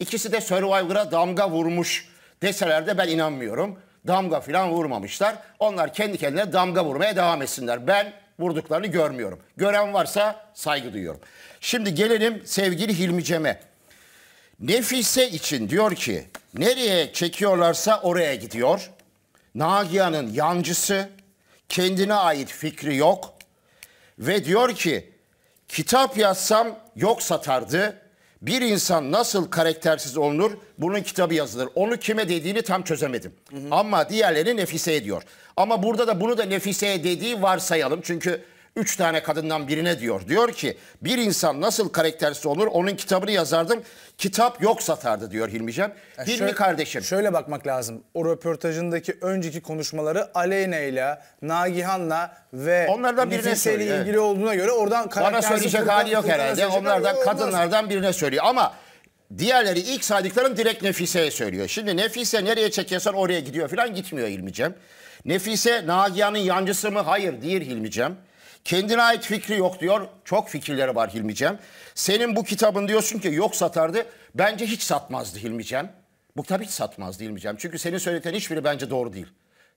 İkisi de Survivor'a damga vurmuş deseler de ben inanmıyorum damga falan vurmamışlar. Onlar kendi kendine damga vurmaya devam etsinler. Ben vurduklarını görmüyorum. Gören varsa saygı duyuyorum. Şimdi gelelim sevgili Hilmi Cem'e. Nefise için diyor ki nereye çekiyorlarsa oraya gidiyor. Nagihan'ın yancısı kendine ait fikri yok ve diyor ki kitap yazsam yok satardı bir insan nasıl karaktersiz olunur? Bunun kitabı yazılır. Onu kime dediğini tam çözemedim. Hı hı. Ama diğerleri nefise ediyor. Ama burada da bunu da nefise dediği varsayalım. Çünkü üç tane kadından birine diyor. Diyor ki bir insan nasıl karakterli olur onun kitabını yazardım. Kitap yok satardı diyor Hilmican. E Hilmi şöyle, kardeşim. Şöyle bakmak lazım. O röportajındaki önceki konuşmaları Aleyna ile Nagihan'la ve onlardan birine söylüyor. ilgili olduğuna göre oradan Bana söyleyecek hali yok herhalde. Onlardan kadınlardan birine söylüyor ama Diğerleri ilk saydıkların direkt Nefise'ye söylüyor. Şimdi Nefise nereye çekiyorsan oraya gidiyor falan gitmiyor Hilmi Cem. Nefise Nagihan'ın yancısı mı? Hayır değil Cem. Kendine ait fikri yok diyor. Çok fikirleri var Hilmi Cem. Senin bu kitabın diyorsun ki yok satardı. Bence hiç satmazdı Hilmi Cem. Bu kitap hiç satmazdı Hilmi Cem. Çünkü senin söylediğin hiçbiri bence doğru değil.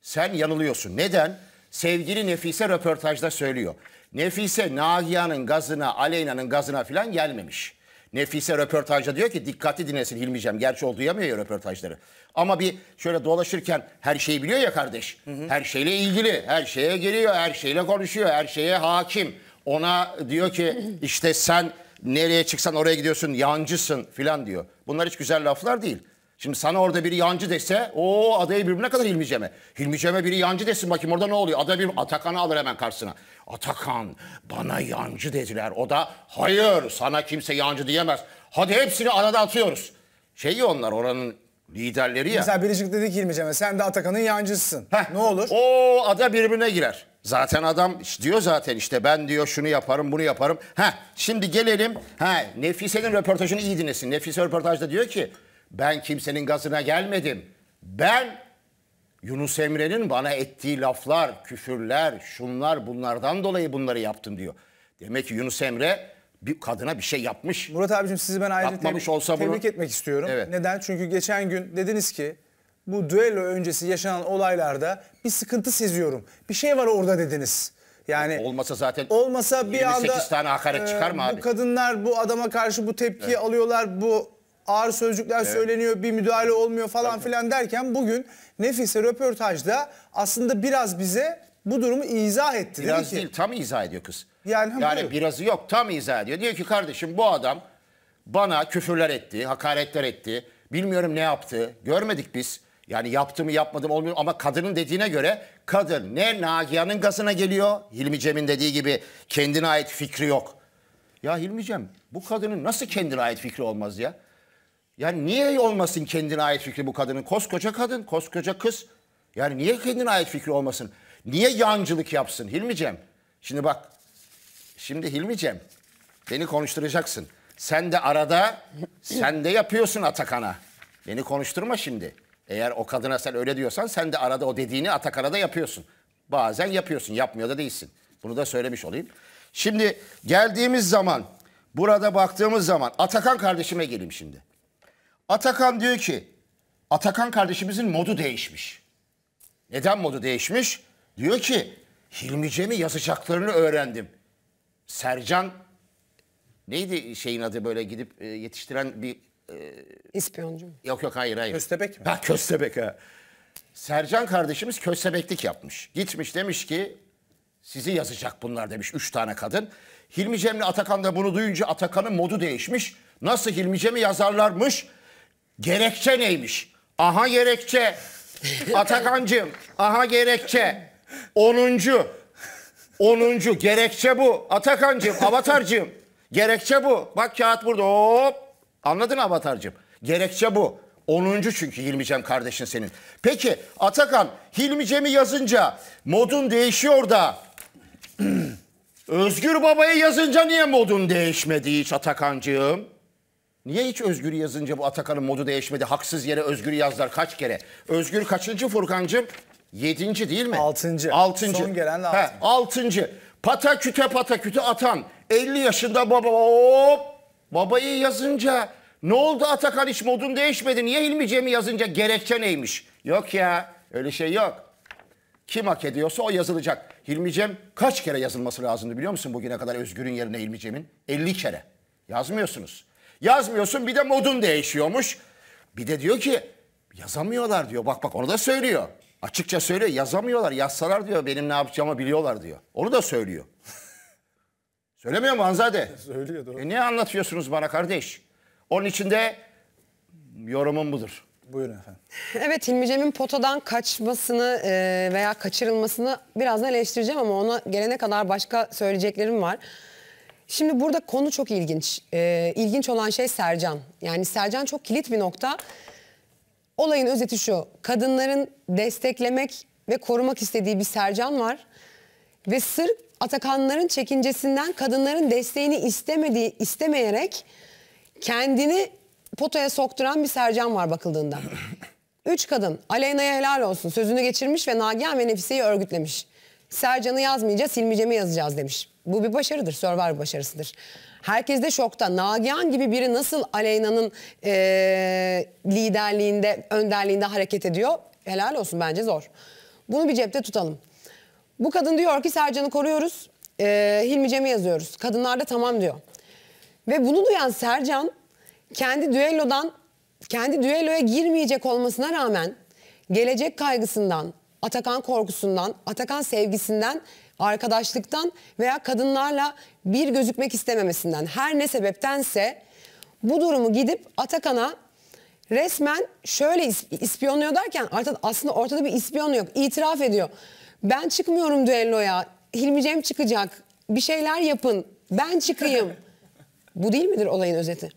Sen yanılıyorsun. Neden? Sevgili Nefise röportajda söylüyor. Nefise Nagihan'ın gazına, Aleyna'nın gazına filan gelmemiş. Nefise röportajda diyor ki dikkatli dinlesin Hilmi'cem. Gerçi o ya röportajları. Ama bir şöyle dolaşırken her şeyi biliyor ya kardeş. Hı hı. Her şeyle ilgili, her şeye geliyor, her şeyle konuşuyor, her şeye hakim. Ona diyor ki işte sen nereye çıksan oraya gidiyorsun, yancısın filan diyor. Bunlar hiç güzel laflar değil. Şimdi sana orada biri yancı dese o adayı birbirine kadar Hilmi Cem'e. Hilmi Cem'e biri yancı desin bakayım orada ne oluyor? Ada bir Atakan'ı alır hemen karşısına. Atakan bana yancı dediler. O da hayır sana kimse yancı diyemez. Hadi hepsini arada atıyoruz. Şeyi onlar oranın liderleri ya. Mesela Biricik dedi ki İlmicem'e sen de Atakan'ın yancısısın. Heh. Ne olur? O ada birbirine girer. Zaten adam diyor zaten işte ben diyor şunu yaparım bunu yaparım. Ha şimdi gelelim. Ha Nefise'nin röportajını iyi dinlesin. Nefise röportajda diyor ki ben kimsenin gazına gelmedim. Ben Yunus Emre'nin bana ettiği laflar, küfürler, şunlar bunlardan dolayı bunları yaptım diyor. Demek ki Yunus Emre bir kadına bir şey yapmış. Murat abicim sizi ben ayrıca Yapmamış tebrik, bunu... etmek istiyorum. Evet. Neden? Çünkü geçen gün dediniz ki bu düello öncesi yaşanan olaylarda bir sıkıntı seziyorum. Bir şey var orada dediniz. Yani olmasa zaten olmasa bir anda tane hakaret e, çıkar mı e, abi? Bu kadınlar bu adama karşı bu tepkiyi evet. alıyorlar. Bu ağır sözcükler evet. söyleniyor, bir müdahale olmuyor falan evet. filan derken bugün Nefise röportajda aslında biraz bize bu durumu izah etti. Biraz değil, ki. tam izah ediyor kız. Yani, yani buyur. birazı yok tam izah ediyor. Diyor ki kardeşim bu adam bana küfürler etti, hakaretler etti. Bilmiyorum ne yaptı. Görmedik biz. Yani yaptı mı yapmadı mı olmuyor ama kadının dediğine göre kadın ne Nagihan'ın gazına geliyor. Hilmi Cem'in dediği gibi kendine ait fikri yok. Ya Hilmi Cem bu kadının nasıl kendine ait fikri olmaz ya? Yani niye olmasın kendine ait fikri bu kadının? Koskoca kadın, koskoca kız. Yani niye kendine ait fikri olmasın? Niye yancılık yapsın Hilmicem? Şimdi bak. Şimdi Hilmicem beni konuşturacaksın. Sen de arada sen de yapıyorsun Atakan'a. Beni konuşturma şimdi. Eğer o kadına sen öyle diyorsan sen de arada o dediğini Atakan'a da yapıyorsun. Bazen yapıyorsun, yapmıyor da değilsin. Bunu da söylemiş olayım. Şimdi geldiğimiz zaman, burada baktığımız zaman Atakan kardeşime geleyim şimdi. Atakan diyor ki Atakan kardeşimizin modu değişmiş. Neden modu değişmiş? Diyor ki Hilmi Cem'i yazacaklarını öğrendim. Sercan neydi şeyin adı böyle gidip e, yetiştiren bir... E... İspiyoncu mu? Yok yok hayır hayır. Köstebek mi? Ha Köstebek ha. Sercan kardeşimiz köstebeklik yapmış. Gitmiş demiş ki sizi yazacak bunlar demiş üç tane kadın. Hilmi Cem'le Atakan da bunu duyunca Atakan'ın modu değişmiş. Nasıl Hilmi Cem'i yazarlarmış Gerekçe neymiş? Aha gerekçe. Atakancığım aha gerekçe. Onuncu. Onuncu gerekçe bu. Atakancığım, avatarcığım. Gerekçe bu. Bak kağıt burada. Hop. Anladın avatarcığım. Gerekçe bu. Onuncu çünkü Hilmi Cem kardeşin senin. Peki Atakan Hilmi Cem'i yazınca modun değişiyor da Özgür Baba'yı yazınca niye modun değişmedi hiç Atakancığım? Niye hiç Özgür yazınca bu Atakan'ın modu değişmedi? Haksız yere Özgür yazlar kaç kere? Özgür kaçıncı Furkan'cığım? Yedinci değil mi? Altıncı. Altıncı. Son gelen altın. He, altıncı. Pata küte pata küte atan. 50 yaşında baba hop. Babayı yazınca ne oldu Atakan hiç modun değişmedi. Niye Hilmi Cem'i yazınca gerekçe neymiş? Yok ya öyle şey yok. Kim hak ediyorsa o yazılacak. Hilmi Cem kaç kere yazılması lazımdı biliyor musun bugüne kadar Özgür'ün yerine Hilmi Cem'in? 50 kere. Yazmıyorsunuz. Yazmıyorsun bir de modun değişiyormuş. Bir de diyor ki yazamıyorlar diyor. Bak bak onu da söylüyor. Açıkça söylüyor yazamıyorlar yazsalar diyor benim ne yapacağımı biliyorlar diyor. Onu da söylüyor. Söylemiyor mu Hanzade? Söylüyor doğru. E niye anlatıyorsunuz bana kardeş? Onun içinde yorumum budur. Buyurun efendim. Evet Hilmi potadan kaçmasını e, veya kaçırılmasını birazdan eleştireceğim ama ona gelene kadar başka söyleyeceklerim var. Şimdi burada konu çok ilginç. Ee, ilginç olan şey Sercan. Yani Sercan çok kilit bir nokta. Olayın özeti şu. Kadınların desteklemek ve korumak istediği bir Sercan var. Ve sırf Atakanların çekincesinden kadınların desteğini istemediği, istemeyerek kendini potaya sokturan bir Sercan var bakıldığında. Üç kadın Aleyna'ya helal olsun sözünü geçirmiş ve Nagihan ve Nefise'yi örgütlemiş. Sercan'ı yazmayacağız, silmeyeceğimi yazacağız demiş. Bu bir başarıdır, Survivor başarısıdır. Herkes de şokta. Nagihan gibi biri nasıl Aleyna'nın e, liderliğinde, önderliğinde hareket ediyor? Helal olsun bence zor. Bunu bir cepte tutalım. Bu kadın diyor ki Sercan'ı koruyoruz, e, Hilmi Cem'i yazıyoruz. Kadınlar da tamam diyor. Ve bunu duyan Sercan kendi düellodan, kendi düelloya girmeyecek olmasına rağmen gelecek kaygısından, Atakan korkusundan, Atakan sevgisinden arkadaşlıktan veya kadınlarla bir gözükmek istememesinden her ne sebeptense bu durumu gidip Atakan'a resmen şöyle ispiyonluyor derken aslında ortada bir ispiyon yok. itiraf ediyor. Ben çıkmıyorum düelloya. Hilmi Cem çıkacak. Bir şeyler yapın. Ben çıkayım. Bu değil midir olayın özeti?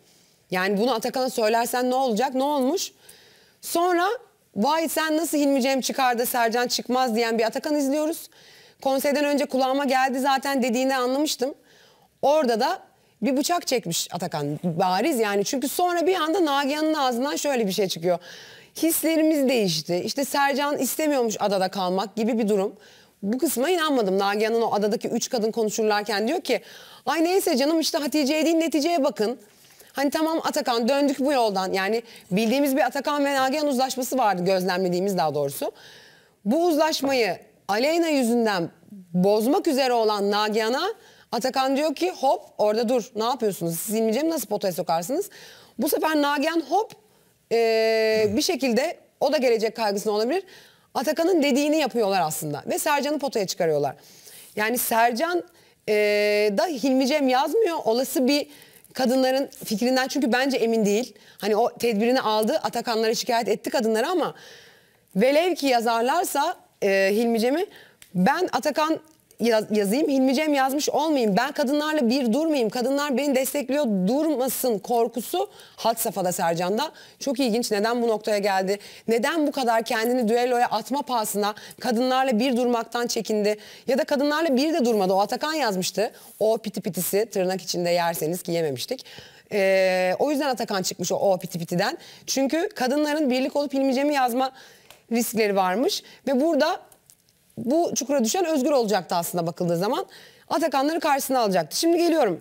Yani bunu Atakan'a söylersen ne olacak? Ne olmuş? Sonra vay sen nasıl Hilmi Cem çıkar da Sercan çıkmaz diyen bir Atakan izliyoruz. Konserden önce kulağıma geldi zaten dediğini anlamıştım. Orada da bir bıçak çekmiş Atakan bariz yani. Çünkü sonra bir anda Nagihan'ın ağzından şöyle bir şey çıkıyor. Hislerimiz değişti. İşte Sercan istemiyormuş adada kalmak gibi bir durum. Bu kısma inanmadım. Nagihan'ın o adadaki üç kadın konuşurlarken diyor ki... Ay neyse canım işte Hatice'ye değil neticeye bakın. Hani tamam Atakan döndük bu yoldan. Yani bildiğimiz bir Atakan ve Nagihan uzlaşması vardı gözlemlediğimiz daha doğrusu. Bu uzlaşmayı Aleyna yüzünden bozmak üzere olan Nagihan'a Atakan diyor ki hop orada dur ne yapıyorsunuz? Siz İlmice'mi nasıl potaya sokarsınız? Bu sefer Nagihan hop ee, bir şekilde o da gelecek kaygısına olabilir. Atakan'ın dediğini yapıyorlar aslında ve Sercan'ı potaya çıkarıyorlar. Yani Sercan e, da Hilmi Cem yazmıyor. Olası bir kadınların fikrinden çünkü bence emin değil. Hani o tedbirini aldı Atakanlara şikayet etti kadınları ama velev ki yazarlarsa e, Hilmi Cem'i. Ben Atakan yaz, yazayım Hilmi Cem yazmış olmayayım. Ben kadınlarla bir durmayayım. Kadınlar beni destekliyor durmasın korkusu had safhada Sercan'da. Çok ilginç neden bu noktaya geldi? Neden bu kadar kendini düelloya atma pahasına kadınlarla bir durmaktan çekindi? Ya da kadınlarla bir de durmadı. O Atakan yazmıştı. O piti pitisi tırnak içinde yerseniz ki yememiştik. Ee, o yüzden Atakan çıkmış o, o piti pitiden. Çünkü kadınların birlik olup Hilmi Cem'i yazma riskleri varmış. Ve burada bu çukura düşen özgür olacaktı aslında bakıldığı zaman. Atakanları karşısına alacaktı. Şimdi geliyorum.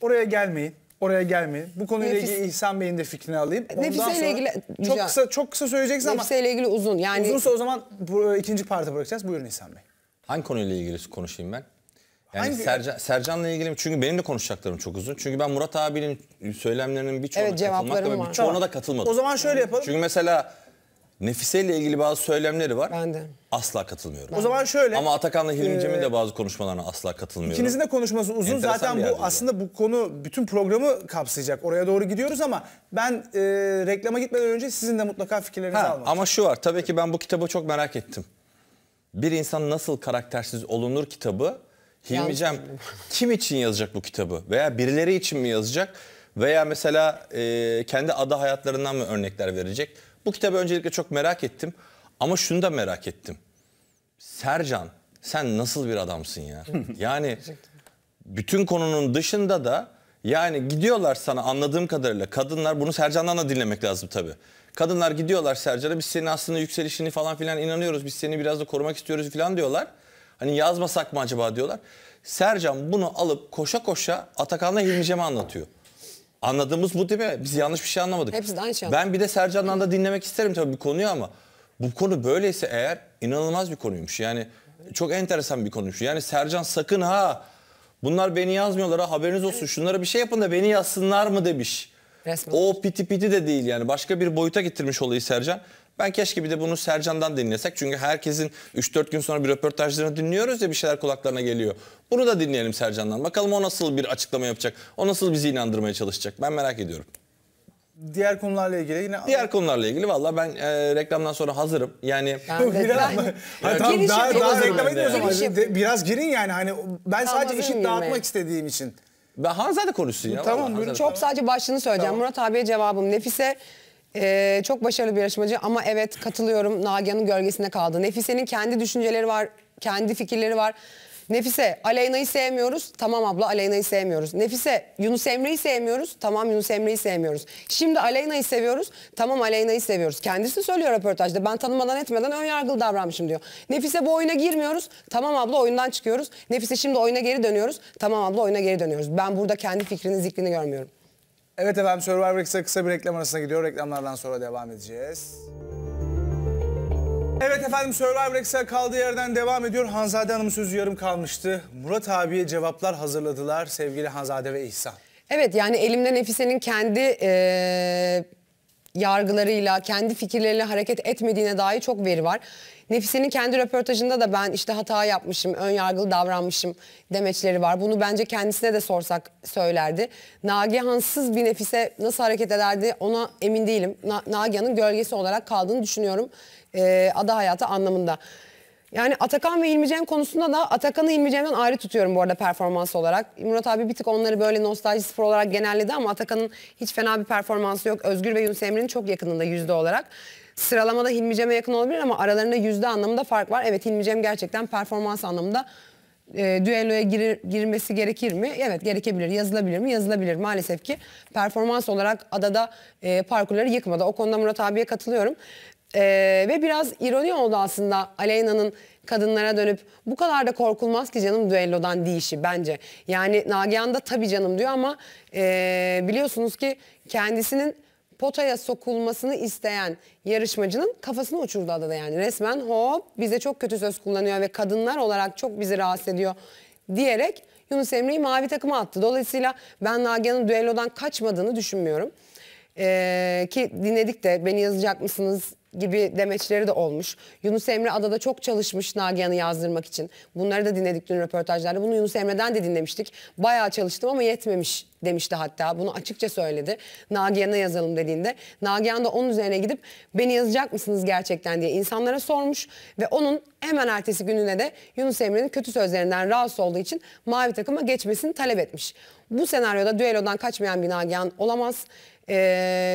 Oraya gelmeyin. Oraya gelmeyin. Bu konuyla Nefis, ilgili İhsan Bey'in de fikrini alayım. Nefise ile ilgili çok kısa çok kısa söyleyeceksin ama Nefise ile ilgili uzun. Yani uzunsa o zaman bu, e, ikinci parti bırakacağız. Buyurun İhsan Bey. Hangi konuyla ilgili konuşayım ben? Yani Sercan, Sercan'la ilgili çünkü benim de konuşacaklarım çok uzun. Çünkü ben Murat abinin söylemlerinin birçoğuna evet, katılmakla ve birçoğuna tamam. da katılmadım. O zaman şöyle yapalım. Çünkü mesela Nefise ile ilgili bazı söylemleri var. Ben de. Asla katılmıyorum. O zaman şöyle. Ama Atakan'la Hilmi e, Cem'in de bazı konuşmalarına asla katılmıyorum. İkinizin de konuşması uzun. Enteresan Zaten bu aslında bu konu bütün programı kapsayacak. Oraya doğru gidiyoruz ama ben e, reklama gitmeden önce sizin de mutlaka fikirlerinizi almak Ama şu var. Tabii ki ben bu kitabı çok merak ettim. Bir insan nasıl karaktersiz olunur kitabı. Hilmi Cem kim için yazacak bu kitabı? Veya birileri için mi yazacak? Veya mesela e, kendi ada hayatlarından mı örnekler verecek? Bu kitabı öncelikle çok merak ettim ama şunu da merak ettim. Sercan sen nasıl bir adamsın ya? yani bütün konunun dışında da yani gidiyorlar sana anladığım kadarıyla kadınlar bunu Sercan'dan da dinlemek lazım tabii. Kadınlar gidiyorlar Sercan'a biz senin aslında yükselişini falan filan inanıyoruz. Biz seni biraz da korumak istiyoruz falan diyorlar. Hani yazmasak mı acaba diyorlar. Sercan bunu alıp koşa koşa Atakan'la Hilmi anlatıyor. Anladığımız bu değil mi? Biz yanlış bir şey anlamadık. Hepsi de aynı şey Ben bir de Sercan'dan da dinlemek isterim tabii bir konuyu ama bu konu böyleyse eğer inanılmaz bir konuymuş. Yani çok enteresan bir konuymuş. Yani Sercan sakın ha bunlar beni yazmıyorlar ha haberiniz olsun şunlara bir şey yapın da beni yazsınlar mı demiş. Resmen. O piti piti de değil yani başka bir boyuta getirmiş olayı Sercan. Ben keşke bir de bunu Sercan'dan dinlesek. Çünkü herkesin 3-4 gün sonra bir röportajlarını dinliyoruz ya bir şeyler kulaklarına geliyor. Bunu da dinleyelim Sercan'dan. Bakalım o nasıl bir açıklama yapacak? O nasıl bizi inandırmaya çalışacak? Ben merak ediyorum. Diğer konularla ilgili yine Diğer konularla ilgili valla ben e, reklamdan sonra hazırım. Yani Ben biraz reklam ben biraz girin yani hani ben sadece işi dağıtmak istediğim için. ben Hanzade konuşsun ya. Tamam, Vallahi buyurun. Hanzade- Çok sadece başlığını söyleyeceğim. Murat abiye cevabım. Nefise ee, çok başarılı bir yarışmacı ama evet katılıyorum Nagihan'ın gölgesinde kaldı. Nefise'nin kendi düşünceleri var, kendi fikirleri var. Nefise, Aleyna'yı sevmiyoruz. Tamam abla Aleyna'yı sevmiyoruz. Nefise, Yunus Emre'yi sevmiyoruz. Tamam Yunus Emre'yi sevmiyoruz. Şimdi Aleyna'yı seviyoruz. Tamam Aleyna'yı seviyoruz. Kendisi söylüyor röportajda. Ben tanımadan etmeden ön yargılı davranmışım diyor. Nefise bu oyuna girmiyoruz. Tamam abla oyundan çıkıyoruz. Nefise şimdi oyuna geri dönüyoruz. Tamam abla oyuna geri dönüyoruz. Ben burada kendi fikrini zikrini görmüyorum. Evet efendim Survivor X'e kısa bir reklam arasına gidiyor. Reklamlardan sonra devam edeceğiz. Evet efendim Survivor X'e kaldığı yerden devam ediyor. Hanzade Hanım'ın sözü yarım kalmıştı. Murat abiye cevaplar hazırladılar sevgili Hanzade ve İhsan. Evet yani elimden Nefise'nin kendi ee, yargılarıyla, kendi fikirleriyle hareket etmediğine dair çok veri var. Nefise'nin kendi röportajında da ben işte hata yapmışım, ön yargılı davranmışım demeçleri var. Bunu bence kendisine de sorsak söylerdi. Nagihan'sız bir Nefise nasıl hareket ederdi ona emin değilim. Na Nagihan'ın gölgesi olarak kaldığını düşünüyorum e, ada hayatı anlamında. Yani Atakan ve İlmi konusunda da Atakan'ı İlmi ayrı tutuyorum bu arada performans olarak. Murat abi bir tık onları böyle nostalji spor olarak genelledi ama Atakan'ın hiç fena bir performansı yok. Özgür ve Yunus Emre'nin çok yakınında yüzde olarak. Sıralamada Hilmi Cem'e yakın olabilir ama aralarında yüzde anlamında fark var. Evet Hilmi Cem gerçekten performans anlamında e, düelloya girir, girmesi gerekir mi? Evet gerekebilir. Yazılabilir mi? Yazılabilir. Maalesef ki performans olarak adada e, parkurları yıkmadı. O konuda Murat abiye katılıyorum. E, ve biraz ironi oldu aslında Aleyna'nın kadınlara dönüp bu kadar da korkulmaz ki canım düellodan deyişi bence. Yani Nagihan da tabii canım diyor ama e, biliyorsunuz ki kendisinin potaya sokulmasını isteyen yarışmacının kafasını uçurdu adada yani. Resmen hop bize çok kötü söz kullanıyor ve kadınlar olarak çok bizi rahatsız ediyor diyerek Yunus Emre'yi mavi takıma attı. Dolayısıyla ben Nagihan'ın düellodan kaçmadığını düşünmüyorum. Ee, ki dinledik de beni yazacak mısınız gibi demeçleri de olmuş. Yunus Emre adada çok çalışmış Nagihan'ı yazdırmak için. Bunları da dinledik dün röportajlarda. Bunu Yunus Emre'den de dinlemiştik. Bayağı çalıştım ama yetmemiş demişti hatta. Bunu açıkça söyledi. Nagihan'a yazalım dediğinde. Nagihan da onun üzerine gidip beni yazacak mısınız gerçekten diye insanlara sormuş. Ve onun hemen ertesi gününe de Yunus Emre'nin kötü sözlerinden rahatsız olduğu için mavi takıma geçmesini talep etmiş. Bu senaryoda düellodan kaçmayan bir Nagihan olamaz e,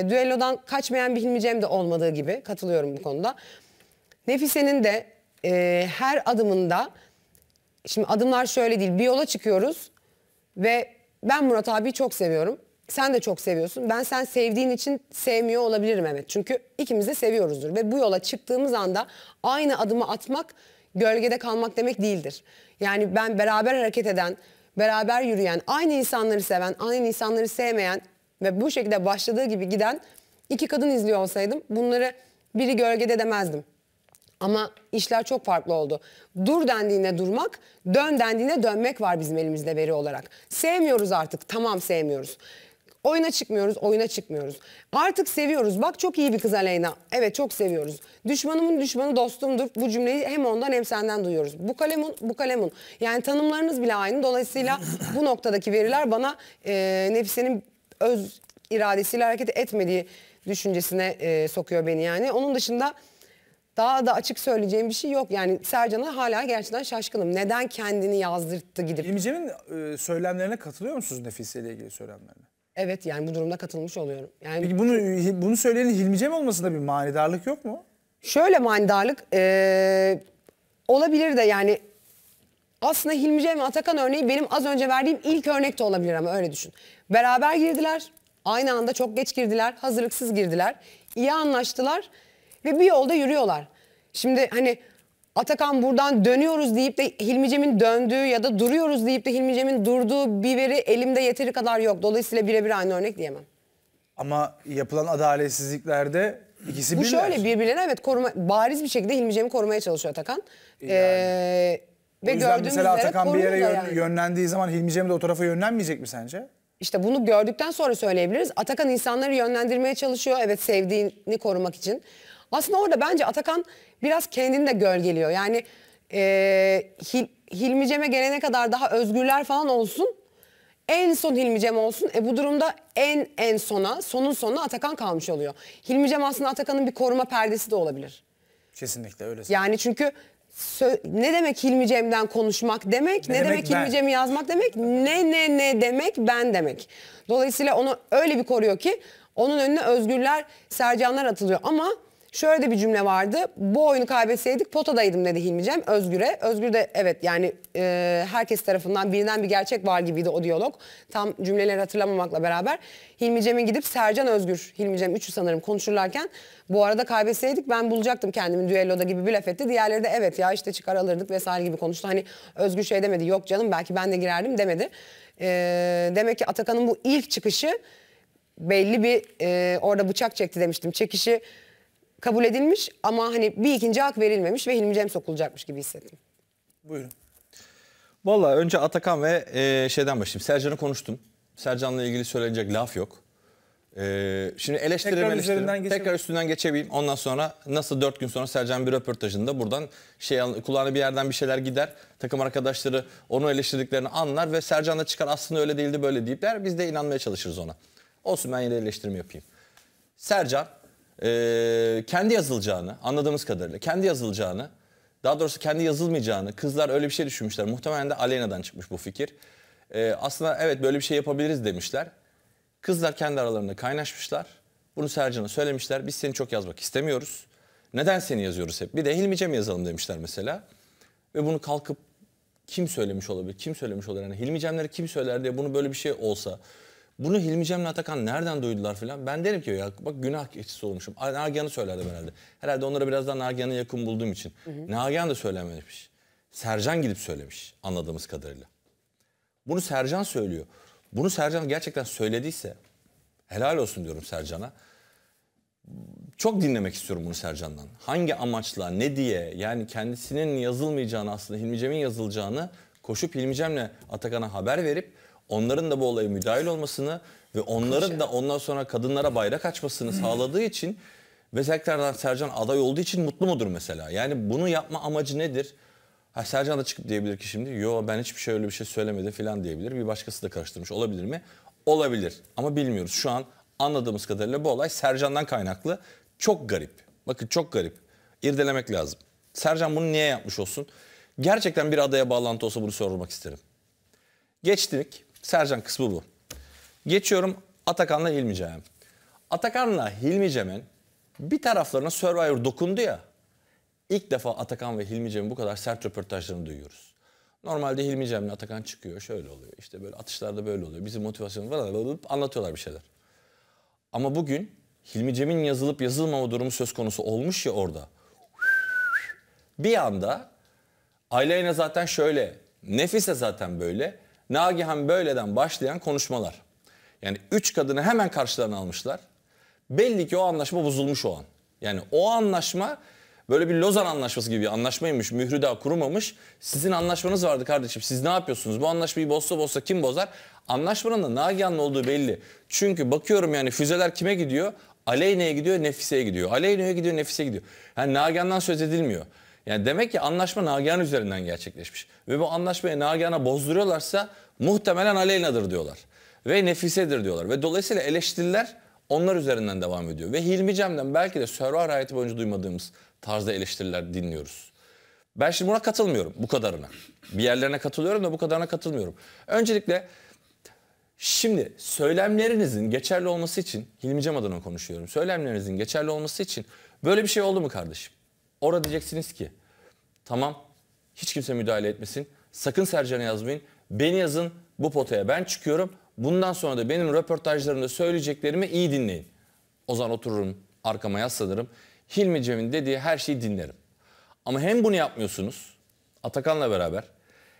düellodan kaçmayan bir Hilmi de olmadığı gibi katılıyorum bu konuda. Nefise'nin de e, her adımında şimdi adımlar şöyle değil bir yola çıkıyoruz ve ben Murat abiyi çok seviyorum. Sen de çok seviyorsun. Ben sen sevdiğin için sevmiyor olabilirim evet. Çünkü ikimiz de seviyoruzdur. Ve bu yola çıktığımız anda aynı adımı atmak gölgede kalmak demek değildir. Yani ben beraber hareket eden, beraber yürüyen, aynı insanları seven, aynı insanları sevmeyen, ve bu şekilde başladığı gibi giden iki kadın izliyor olsaydım bunları biri gölgede demezdim. Ama işler çok farklı oldu. Dur dendiğine durmak, dön dendiğine dönmek var bizim elimizde veri olarak. Sevmiyoruz artık. Tamam sevmiyoruz. Oyuna çıkmıyoruz, oyuna çıkmıyoruz. Artık seviyoruz. Bak çok iyi bir kız Aleyna. Evet çok seviyoruz. Düşmanımın düşmanı dostumdur. Bu cümleyi hem ondan hem senden duyuyoruz. Bu kalemun, bu kalemun. Yani tanımlarınız bile aynı. Dolayısıyla bu noktadaki veriler bana e, Nefise'nin öz iradesiyle hareket etmediği düşüncesine e, sokuyor beni yani. Onun dışında daha da açık söyleyeceğim bir şey yok. Yani Sercan'a hala gerçekten şaşkınım. Neden kendini yazdırttı gidip. İmce'nin e, söylemlerine katılıyor musunuz Nefise ile ilgili söylemlerine? Evet yani bu durumda katılmış oluyorum. Yani Peki bunu bunu söyleyen Hilmice olmasında bir manidarlık yok mu? Şöyle manidarlık e, olabilir de yani aslında Hilmi Cem ve Atakan örneği benim az önce verdiğim ilk örnek de olabilir ama öyle düşün. Beraber girdiler. Aynı anda çok geç girdiler. Hazırlıksız girdiler. İyi anlaştılar ve bir yolda yürüyorlar. Şimdi hani Atakan buradan dönüyoruz deyip de Hilmi Cem'in döndüğü ya da duruyoruz deyip de Hilmi Cem'in durduğu bir veri elimde yeteri kadar yok. Dolayısıyla birebir aynı örnek diyemem. Ama yapılan adaletsizliklerde ikisi Bu şöyle birbirlerine evet koruma, bariz bir şekilde Hilmi Cem'i korumaya çalışıyor Atakan. Yani... Ee, ve o yüzden mesela Atakan bir yere yön, yani. yönlendiği zaman Hilmi Cem de o tarafa yönlenmeyecek mi sence? İşte bunu gördükten sonra söyleyebiliriz. Atakan insanları yönlendirmeye çalışıyor. Evet sevdiğini korumak için. Aslında orada bence Atakan biraz kendini de gölgeliyor. Yani e, Hil, Hilmi Cem'e gelene kadar daha özgürler falan olsun. En son Hilmi Cem olsun. E bu durumda en en sona, sonun sonuna Atakan kalmış oluyor. Hilmi Cem aslında Atakan'ın bir koruma perdesi de olabilir. Kesinlikle öyle. Yani çünkü ne demek Hilmi Cem'den konuşmak demek, ne, ne demek, demek Hilmi Cem'i yazmak demek, ne ne ne demek ben demek. Dolayısıyla onu öyle bir koruyor ki onun önüne özgürler, sercanlar atılıyor ama Şöyle de bir cümle vardı. Bu oyunu kaybetseydik potadaydım dedi Hilmicem Özgür'e. Özgür de evet yani e, herkes tarafından birinden bir gerçek var gibiydi o diyalog. Tam cümleleri hatırlamamakla beraber Hilmicem'e gidip Sercan Özgür, Hilmicem üçü sanırım konuşurlarken bu arada kaybetseydik ben bulacaktım kendimi düelloda gibi bir laf etti. Diğerleri de evet ya işte çıkar alırdık vesaire gibi konuştu. Hani Özgür şey demedi yok canım belki ben de girerdim demedi. E, demek ki Atakan'ın bu ilk çıkışı belli bir e, orada bıçak çekti demiştim. Çekişi kabul edilmiş ama hani bir ikinci hak verilmemiş ve Hilmi Cem sokulacakmış gibi hissettim. Buyurun. Vallahi önce Atakan ve e, şeyden başlayayım. Sercan'ı konuştum. Sercan'la ilgili söylenecek laf yok. E, şimdi eleştirir tekrar, eleştirir. tekrar üstünden geçebileyim. Ondan sonra nasıl dört gün sonra Sercan bir röportajında buradan şey kulağına bir yerden bir şeyler gider. Takım arkadaşları onu eleştirdiklerini anlar ve Sercan da çıkar aslında öyle değildi böyle deyip der. Biz de inanmaya çalışırız ona. Olsun ben yine eleştirme yapayım. Sercan e, kendi yazılacağını anladığımız kadarıyla kendi yazılacağını daha doğrusu kendi yazılmayacağını kızlar öyle bir şey düşünmüşler. Muhtemelen de Aleyna'dan çıkmış bu fikir. E, aslında evet böyle bir şey yapabiliriz demişler. Kızlar kendi aralarında kaynaşmışlar. Bunu Sercan'a söylemişler. Biz seni çok yazmak istemiyoruz. Neden seni yazıyoruz hep? Bir de Hilmice mi yazalım demişler mesela. Ve bunu kalkıp kim söylemiş olabilir? Kim söylemiş olabilir? Yani Hilmi Cemler'e kim söyler diye bunu böyle bir şey olsa bunu Hilmi Cem'le Atakan nereden duydular falan. Ben derim ki ya bak günah keçisi olmuşum. Nagihan'ı söylerdim herhalde. Herhalde onlara biraz daha Nagihan'ı yakın bulduğum için. Hı hı. Nagihan da söylememiş. Sercan gidip söylemiş anladığımız kadarıyla. Bunu Sercan söylüyor. Bunu Sercan gerçekten söylediyse helal olsun diyorum Sercan'a. Çok dinlemek istiyorum bunu Sercan'dan. Hangi amaçla, ne diye yani kendisinin yazılmayacağını aslında Hilmi Cem'in yazılacağını koşup Hilmi Cem'le Atakan'a haber verip onların da bu olaya müdahil olmasını ve onların da ondan sonra kadınlara bayrak açmasını hmm. sağladığı için ve tekrardan Sercan aday olduğu için mutlu mudur mesela? Yani bunu yapma amacı nedir? Ha Sercan da çıkıp diyebilir ki şimdi yo ben hiçbir şey öyle bir şey söylemedim falan diyebilir. Bir başkası da karıştırmış olabilir mi? Olabilir ama bilmiyoruz. Şu an anladığımız kadarıyla bu olay Sercan'dan kaynaklı. Çok garip. Bakın çok garip. İrdelemek lazım. Sercan bunu niye yapmış olsun? Gerçekten bir adaya bağlantı olsa bunu sormak isterim. Geçtik. Sercan kısmı bu. Geçiyorum Atakan'la Hilmi Cemen. Atakan'la Hilmi Cem'in bir taraflarına Survivor dokundu ya. İlk defa Atakan ve Hilmi Cem'in bu kadar sert röportajlarını duyuyoruz. Normalde Hilmi Cem'le Atakan çıkıyor, şöyle oluyor. İşte böyle atışlarda böyle oluyor. Bizim motivasyonumuz var anlatıyorlar bir şeyler. Ama bugün Hilmi Cem'in yazılıp yazılmama durumu söz konusu olmuş ya orada. Bir anda Aylayna zaten şöyle, Nefise zaten böyle. Nagihan Böyle'den başlayan konuşmalar. Yani üç kadını hemen karşılarına almışlar. Belli ki o anlaşma bozulmuş o an. Yani o anlaşma böyle bir Lozan anlaşması gibi anlaşmaymış. Mührü daha kurumamış. Sizin anlaşmanız vardı kardeşim. Siz ne yapıyorsunuz? Bu anlaşmayı bozsa bozsa kim bozar? Anlaşmanın da Nagihan'la olduğu belli. Çünkü bakıyorum yani füzeler kime gidiyor? Aleyna'ya gidiyor, Nefise'ye gidiyor. Aleyna'ya gidiyor, Nefise'ye gidiyor. Yani Nagihan'dan söz edilmiyor. Yani demek ki anlaşma Nagihan üzerinden gerçekleşmiş. Ve bu anlaşmayı Nagihan'a bozduruyorlarsa muhtemelen Aleyna'dır diyorlar. Ve Nefise'dir diyorlar. Ve dolayısıyla eleştiriler onlar üzerinden devam ediyor. Ve Hilmi Cem'den belki de Survivor hayatı boyunca duymadığımız tarzda eleştiriler dinliyoruz. Ben şimdi buna katılmıyorum bu kadarına. Bir yerlerine katılıyorum da bu kadarına katılmıyorum. Öncelikle şimdi söylemlerinizin geçerli olması için Hilmi Cem adına konuşuyorum. Söylemlerinizin geçerli olması için böyle bir şey oldu mu kardeşim? Orada diyeceksiniz ki tamam hiç kimse müdahale etmesin. Sakın Sercan'a yazmayın. Beni yazın bu potaya ben çıkıyorum. Bundan sonra da benim röportajlarımda söyleyeceklerimi iyi dinleyin. O zaman otururum arkama yaslanırım. Hilmi Cem'in dediği her şeyi dinlerim. Ama hem bunu yapmıyorsunuz Atakan'la beraber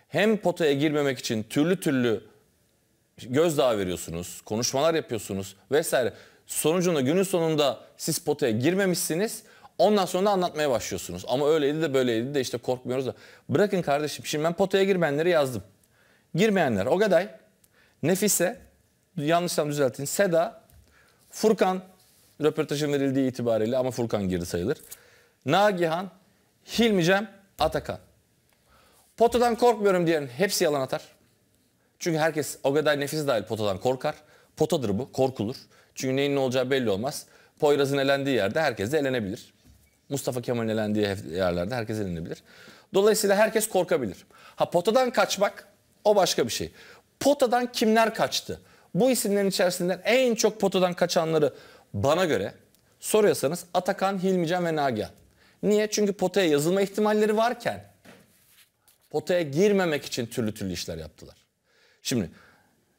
hem potaya girmemek için türlü türlü gözdağı veriyorsunuz, konuşmalar yapıyorsunuz vesaire. Sonucunda günün sonunda siz potaya girmemişsiniz Ondan sonra da anlatmaya başlıyorsunuz. Ama öyleydi de böyleydi de işte korkmuyoruz da. Bırakın kardeşim. Şimdi ben potaya girmeyenleri yazdım. Girmeyenler Ogaday, Nefise, yanlıştan düzeltin, Seda, Furkan, röportajın verildiği itibariyle ama Furkan girdi sayılır. Nagihan, Hilmi Cem, Atakan. Potadan korkmuyorum diyen hepsi yalan atar. Çünkü herkes Ogaday Nefis dahil potadan korkar. Potadır bu, korkulur. Çünkü neyin ne olacağı belli olmaz. Poyraz'ın elendiği yerde herkes de elenebilir. Mustafa Kemal Kemal'in diye yerlerde herkes elenebilir. Dolayısıyla herkes korkabilir. Ha potadan kaçmak o başka bir şey. Potadan kimler kaçtı? Bu isimlerin içerisinden en çok potadan kaçanları bana göre soruyorsanız Atakan, Hilmican ve Nagihan. Niye? Çünkü potaya yazılma ihtimalleri varken potaya girmemek için türlü türlü işler yaptılar. Şimdi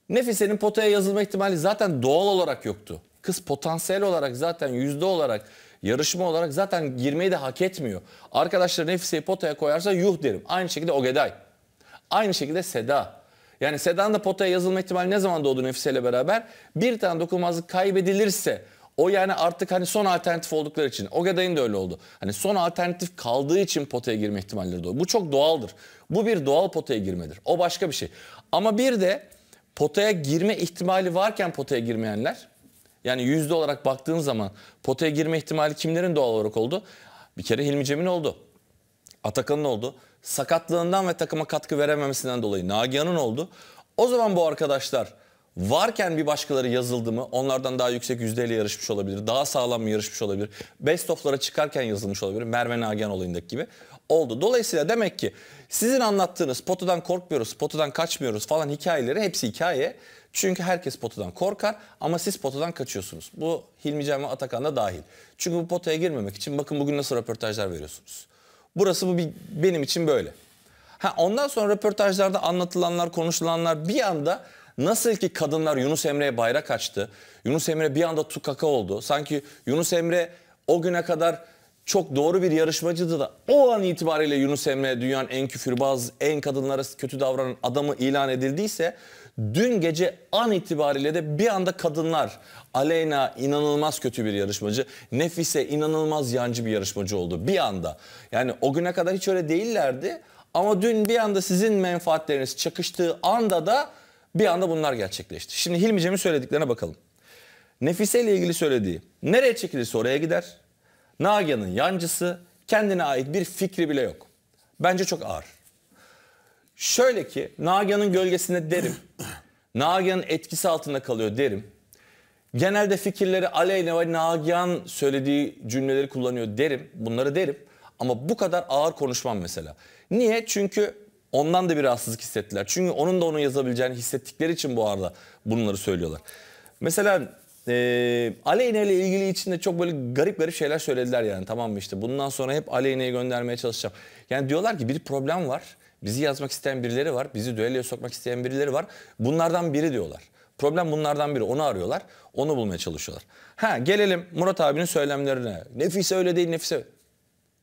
Nefise'nin potaya yazılma ihtimali zaten doğal olarak yoktu. Kız potansiyel olarak zaten yüzde olarak yarışma olarak zaten girmeyi de hak etmiyor. Arkadaşlar Nefise potaya koyarsa yuh derim. Aynı şekilde Ogeday. Aynı şekilde Seda. Yani Seda'nın da potaya yazılma ihtimali ne zaman doğdu Nefise ile beraber? Bir tane dokunmazlık kaybedilirse o yani artık hani son alternatif oldukları için. Ogeday'ın da öyle oldu. Hani son alternatif kaldığı için potaya girme ihtimalleri doğuyor. Bu çok doğaldır. Bu bir doğal potaya girmedir. O başka bir şey. Ama bir de potaya girme ihtimali varken potaya girmeyenler yani yüzde olarak baktığın zaman potaya girme ihtimali kimlerin doğal olarak oldu? Bir kere Hilmi Cem'in oldu. Atakan'ın oldu. Sakatlığından ve takıma katkı verememesinden dolayı Nagihan'ın oldu. O zaman bu arkadaşlar varken bir başkaları yazıldı mı onlardan daha yüksek yüzdeyle yarışmış olabilir. Daha sağlam mı yarışmış olabilir. Best of'lara çıkarken yazılmış olabilir. Merve Nagihan olayındaki gibi oldu. Dolayısıyla demek ki sizin anlattığınız potadan korkmuyoruz, potadan kaçmıyoruz falan hikayeleri hepsi hikaye. Çünkü herkes potadan korkar ama siz potadan kaçıyorsunuz. Bu Hilmi Cem ve Atakan da dahil. Çünkü bu potaya girmemek için bakın bugün nasıl röportajlar veriyorsunuz. Burası bu bir, benim için böyle. Ha, ondan sonra röportajlarda anlatılanlar, konuşulanlar bir anda nasıl ki kadınlar Yunus Emre'ye bayrak açtı. Yunus Emre bir anda tukaka oldu. Sanki Yunus Emre o güne kadar çok doğru bir yarışmacıydı da o an itibariyle Yunus Emre dünyanın en küfürbaz, en kadınlara kötü davranan adamı ilan edildiyse Dün gece an itibariyle de bir anda kadınlar Aleyna inanılmaz kötü bir yarışmacı. Nefise inanılmaz yancı bir yarışmacı oldu bir anda. Yani o güne kadar hiç öyle değillerdi. Ama dün bir anda sizin menfaatleriniz çakıştığı anda da bir anda bunlar gerçekleşti. Şimdi Hilmi Cem'in söylediklerine bakalım. Nefise ile ilgili söylediği nereye çekilirse oraya gider. Nagihan'ın yancısı kendine ait bir fikri bile yok. Bence çok ağır. Şöyle ki Nagihan'ın gölgesinde derim. Nagihan'ın etkisi altında kalıyor derim. Genelde fikirleri aleyhine ve Nagihan söylediği cümleleri kullanıyor derim. Bunları derim. Ama bu kadar ağır konuşmam mesela. Niye? Çünkü ondan da bir rahatsızlık hissettiler. Çünkü onun da onu yazabileceğini hissettikleri için bu arada bunları söylüyorlar. Mesela e, Aleyna ile ilgili içinde çok böyle garip garip şeyler söylediler yani tamam mı işte bundan sonra hep Aleyna'yı göndermeye çalışacağım. Yani diyorlar ki bir problem var Bizi yazmak isteyen birileri var. Bizi düelloya sokmak isteyen birileri var. Bunlardan biri diyorlar. Problem bunlardan biri. Onu arıyorlar. Onu bulmaya çalışıyorlar. Ha gelelim Murat abinin söylemlerine. Nefise öyle değil Nefise.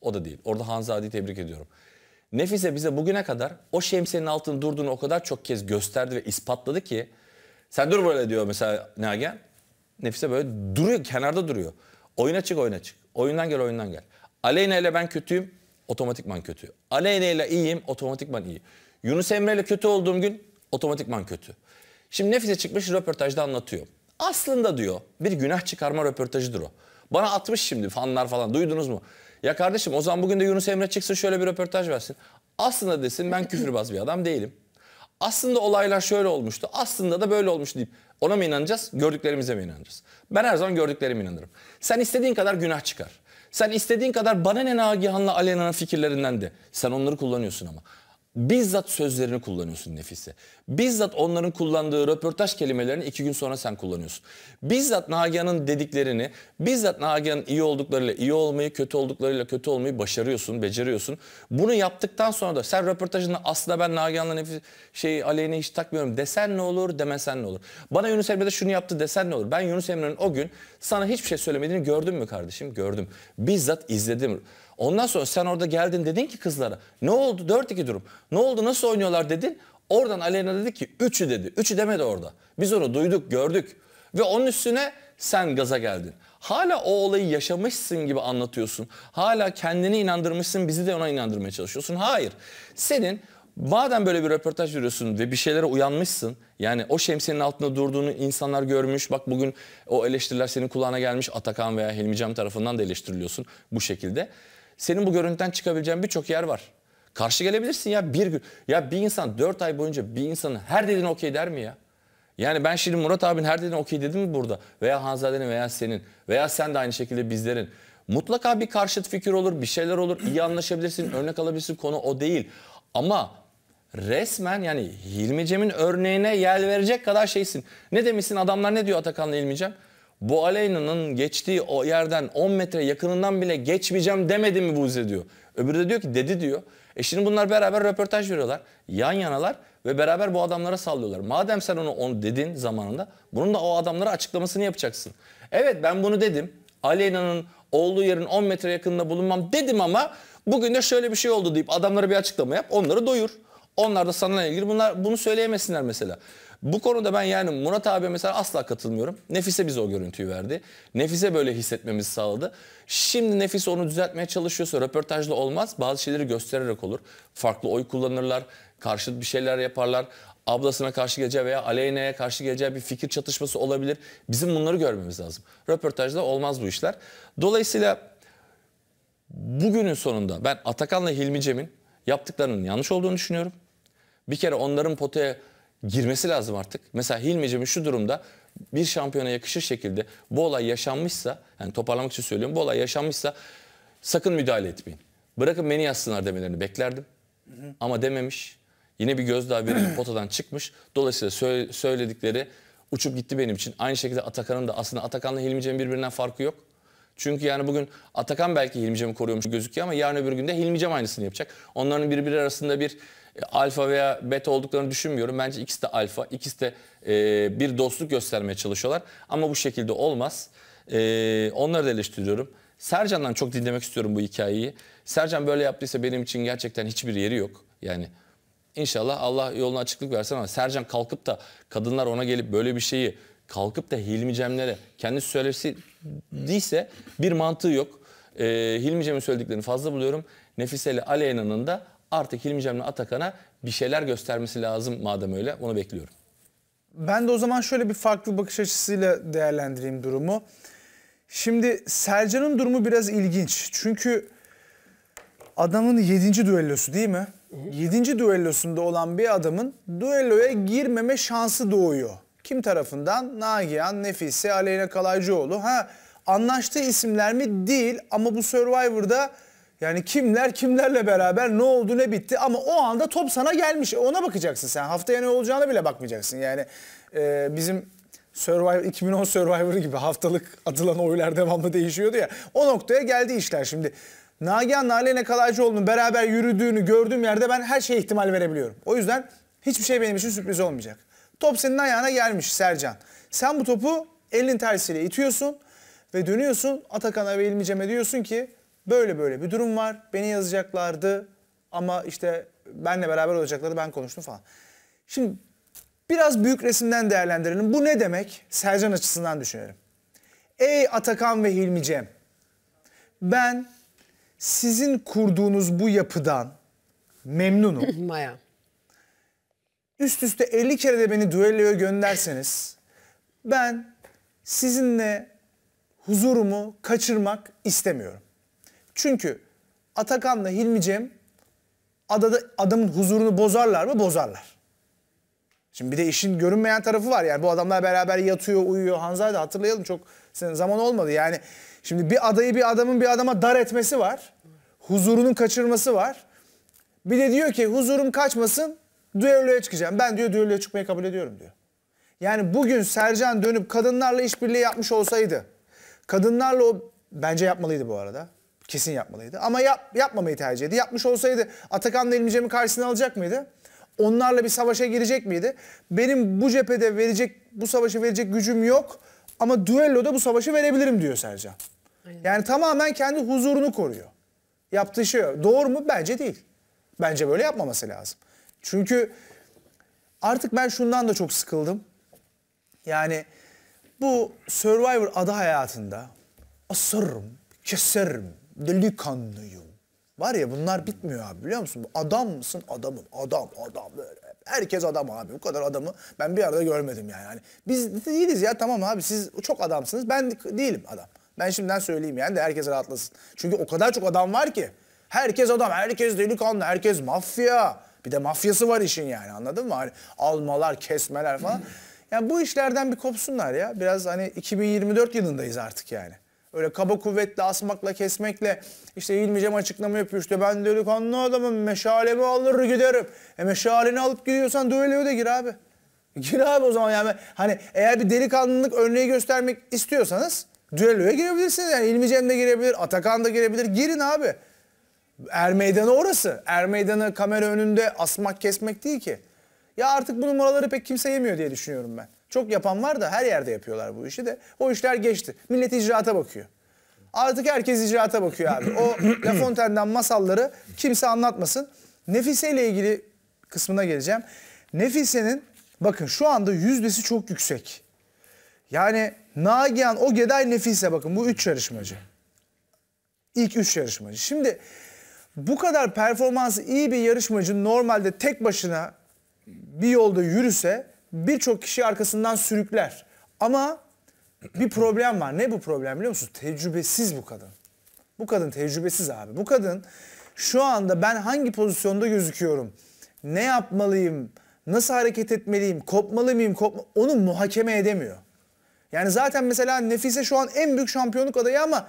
O da değil. Orada Hanzade'yi tebrik ediyorum. Nefise bize bugüne kadar o şemsiyenin altında durduğunu o kadar çok kez gösterdi ve ispatladı ki sen dur böyle diyor mesela Nagen. Nefise böyle duruyor, kenarda duruyor. Oyuna çık, oyuna çık. Oyundan gel, oyundan gel. Aleyna ile ben kötüyüm otomatikman kötü. Aleyna ile iyiyim otomatikman iyi. Yunus Emre ile kötü olduğum gün otomatikman kötü. Şimdi Nefise çıkmış röportajda anlatıyor. Aslında diyor bir günah çıkarma röportajıdır o. Bana atmış şimdi fanlar falan duydunuz mu? Ya kardeşim o zaman bugün de Yunus Emre çıksın şöyle bir röportaj versin. Aslında desin ben küfürbaz bir adam değilim. Aslında olaylar şöyle olmuştu. Aslında da böyle olmuştu deyip ona mı inanacağız? Gördüklerimize mi inanacağız? Ben her zaman gördüklerime inanırım. Sen istediğin kadar günah çıkar. Sen istediğin kadar bana ne Nagihan'la Alena'nın fikirlerinden de. Sen onları kullanıyorsun ama. Bizzat sözlerini kullanıyorsun Nefise. Bizzat onların kullandığı röportaj kelimelerini iki gün sonra sen kullanıyorsun. Bizzat Nagihan'ın dediklerini, bizzat Nagihan'ın iyi olduklarıyla iyi olmayı, kötü olduklarıyla kötü olmayı başarıyorsun, beceriyorsun. Bunu yaptıktan sonra da sen röportajında aslında ben Nagihan'la Nefise şey aleyhine hiç takmıyorum desen ne olur, demesen ne olur. Bana Yunus Emre'de şunu yaptı desen ne olur. Ben Yunus Emre'nin o gün sana hiçbir şey söylemediğini gördüm mü kardeşim? Gördüm. Bizzat izledim. Ondan sonra sen orada geldin dedin ki kızlara ne oldu 4-2 durum. Ne oldu nasıl oynuyorlar dedin. Oradan Aleyna dedi ki 3'ü dedi. 3'ü demedi orada. Biz onu duyduk gördük. Ve onun üstüne sen gaza geldin. Hala o olayı yaşamışsın gibi anlatıyorsun. Hala kendini inandırmışsın bizi de ona inandırmaya çalışıyorsun. Hayır. Senin madem böyle bir röportaj veriyorsun ve bir şeylere uyanmışsın. Yani o şemsiyenin altında durduğunu insanlar görmüş. Bak bugün o eleştiriler senin kulağına gelmiş. Atakan veya Hilmi Cem tarafından da eleştiriliyorsun bu şekilde. Senin bu görüntüden çıkabileceğin birçok yer var. Karşı gelebilirsin ya bir gün. Ya bir insan dört ay boyunca bir insanın her dediğine okey der mi ya? Yani ben şimdi Murat abin her dediğine okey dedim mi burada? Veya Hanzade'nin veya senin veya sen de aynı şekilde bizlerin. Mutlaka bir karşıt fikir olur, bir şeyler olur. iyi anlaşabilirsin, örnek alabilirsin. Konu o değil. Ama resmen yani Hilmi Cem'in örneğine yer verecek kadar şeysin. Ne demişsin adamlar ne diyor Atakan'la Hilmi Cem? bu Aleyna'nın geçtiği o yerden 10 metre yakınından bile geçmeyeceğim demedi mi Buse diyor. Öbürü de diyor ki dedi diyor. E şimdi bunlar beraber röportaj veriyorlar. Yan yanalar ve beraber bu adamlara sallıyorlar. Madem sen onu, onu dedin zamanında bunun da o adamlara açıklamasını yapacaksın. Evet ben bunu dedim. Aleyna'nın olduğu yerin 10 metre yakınında bulunmam dedim ama bugün de şöyle bir şey oldu deyip adamlara bir açıklama yap onları doyur. Onlar da sana ilgili bunlar bunu söyleyemesinler mesela. Bu konuda ben yani Murat abi mesela asla katılmıyorum. Nefise bize o görüntüyü verdi. Nefise böyle hissetmemizi sağladı. Şimdi Nefise onu düzeltmeye çalışıyorsa röportajda olmaz. Bazı şeyleri göstererek olur. Farklı oy kullanırlar. Karşıt bir şeyler yaparlar ablasına karşı geleceği veya Aleyna'ya karşı geleceği bir fikir çatışması olabilir. Bizim bunları görmemiz lazım. Röportajda olmaz bu işler. Dolayısıyla bugünün sonunda ben Atakan'la Hilmi Cem'in yaptıklarının yanlış olduğunu düşünüyorum. Bir kere onların potaya girmesi lazım artık. Mesela Hilmi'cimin şu durumda bir şampiyona yakışır şekilde bu olay yaşanmışsa, yani toparlamak için söylüyorum bu olay yaşanmışsa sakın müdahale etmeyin. Bırakın beni yazsınlar demelerini beklerdim. Ama dememiş. Yine bir göz daha verilip potadan çıkmış. Dolayısıyla söyledikleri uçup gitti benim için. Aynı şekilde Atakan'ın da aslında Atakan'la Hilmi Cem'in birbirinden farkı yok. Çünkü yani bugün Atakan belki Hilmi Cem'i koruyormuş gözüküyor ama yarın öbür günde Hilmi Cem aynısını yapacak. Onların birbiri arasında bir e, alfa veya beta olduklarını düşünmüyorum. Bence ikisi de alfa, ikisi de e, bir dostluk göstermeye çalışıyorlar. Ama bu şekilde olmaz. E, onları da eleştiriyorum. Sercan'dan çok dinlemek istiyorum bu hikayeyi. Sercan böyle yaptıysa benim için gerçekten hiçbir yeri yok. Yani inşallah Allah yoluna açıklık versin ama Sercan kalkıp da kadınlar ona gelip böyle bir şeyi kalkıp da Hilmi Cem'lere kendisi söylesidiyse bir mantığı yok. Ee, Hilmi Cem'in söylediklerini fazla buluyorum. Nefise ile Aleyna'nın da Artık Hilmi Cem'le Atakan'a bir şeyler göstermesi lazım madem öyle. Onu bekliyorum. Ben de o zaman şöyle bir farklı bakış açısıyla değerlendireyim durumu. Şimdi Sercan'ın durumu biraz ilginç. Çünkü adamın yedinci düellosu değil mi? Yedinci düellosunda olan bir adamın düelloya girmeme şansı doğuyor. Kim tarafından? Nagihan, Nefise, Aleyna Kalaycıoğlu. Ha anlaştığı isimler mi? Değil ama bu Survivor'da yani kimler kimlerle beraber ne oldu ne bitti ama o anda top sana gelmiş. E, ona bakacaksın sen. Haftaya ne olacağına bile bakmayacaksın. Yani e, bizim Survivor 2010 Survivor gibi haftalık atılan oylar devamlı değişiyordu ya. O noktaya geldi işler şimdi. Nagihan Nalene Kalaycıoğlu'nun beraber yürüdüğünü gördüğüm yerde ben her şeye ihtimal verebiliyorum. O yüzden hiçbir şey benim için sürpriz olmayacak. Top senin ayağına gelmiş Sercan. Sen bu topu elin tersiyle itiyorsun ve dönüyorsun Atakan'a ve İlmicem'e diyorsun ki böyle böyle bir durum var. Beni yazacaklardı ama işte benle beraber olacakları ben konuştum falan. Şimdi biraz büyük resimden değerlendirelim. Bu ne demek? Sercan açısından düşünelim. Ey Atakan ve Hilmi Cem. Ben sizin kurduğunuz bu yapıdan memnunum. Maya. Üst üste 50 kere de beni düelloya gönderseniz ben sizinle huzurumu kaçırmak istemiyorum. Çünkü Atakan'la Hilmi Cem adada adamın huzurunu bozarlar mı? Bozarlar. Şimdi bir de işin görünmeyen tarafı var. Yani bu adamlar beraber yatıyor, uyuyor. Hanzade hatırlayalım çok senin zaman olmadı. Yani şimdi bir adayı bir adamın bir adama dar etmesi var. Huzurunun kaçırması var. Bir de diyor ki huzurum kaçmasın düelloya çıkacağım. Ben diyor düelloya çıkmayı kabul ediyorum diyor. Yani bugün Sercan dönüp kadınlarla işbirliği yapmış olsaydı. Kadınlarla o bence yapmalıydı bu arada. Kesin yapmalıydı. Ama yap, yapmamayı tercih etti. Yapmış olsaydı Atakan'la İlmi karşısına alacak mıydı? Onlarla bir savaşa girecek miydi? Benim bu cephede verecek, bu savaşı verecek gücüm yok. Ama düelloda bu savaşı verebilirim diyor Sercan. Aynen. Yani tamamen kendi huzurunu koruyor. Yaptığı şey doğru mu? Bence değil. Bence böyle yapmaması lazım. Çünkü artık ben şundan da çok sıkıldım. Yani bu Survivor adı hayatında asırım, keserim, delikanlıyım. Var ya bunlar bitmiyor abi biliyor musun? Adam mısın? Adamım. Adam, adam böyle. Herkes adam abi. Bu kadar adamı ben bir arada görmedim yani. yani biz değiliz ya tamam abi siz çok adamsınız. Ben değilim adam. Ben şimdiden söyleyeyim yani de herkes rahatlasın. Çünkü o kadar çok adam var ki. Herkes adam, herkes delikanlı, herkes mafya. Bir de mafyası var işin yani anladın mı? Hani almalar, kesmeler falan. Hmm. Yani bu işlerden bir kopsunlar ya. Biraz hani 2024 yılındayız artık yani. Öyle kaba kuvvetle asmakla kesmekle işte İlmicem açıklama yapıyor işte ben delikanlı adamım meşalemi alır giderim. E meşaleni alıp gidiyorsan düelloya da gir abi. Gir abi o zaman yani hani eğer bir delikanlılık örneği göstermek istiyorsanız düelloya girebilirsiniz. Yani İlmicem de girebilir, Atakan da girebilir. Girin abi. Er meydanı orası. Er meydanı kamera önünde asmak kesmek değil ki. Ya artık bu numaraları pek kimse yemiyor diye düşünüyorum ben. Çok yapan var da her yerde yapıyorlar bu işi de. O işler geçti. Millet icraata bakıyor. Artık herkes icraata bakıyor abi. O La Fontaine'den masalları kimse anlatmasın. Nefise ile ilgili kısmına geleceğim. Nefise'nin bakın şu anda yüzdesi çok yüksek. Yani Nagihan, o Geday Nefise bakın bu üç yarışmacı. İlk üç yarışmacı. Şimdi bu kadar performansı iyi bir yarışmacı normalde tek başına bir yolda yürüse birçok kişi arkasından sürükler. Ama bir problem var. Ne bu problem biliyor musun? Tecrübesiz bu kadın. Bu kadın tecrübesiz abi. Bu kadın şu anda ben hangi pozisyonda gözüküyorum? Ne yapmalıyım? Nasıl hareket etmeliyim? Kopmalı mıyım? Kopma... Onu muhakeme edemiyor. Yani zaten mesela Nefise şu an en büyük şampiyonluk adayı ama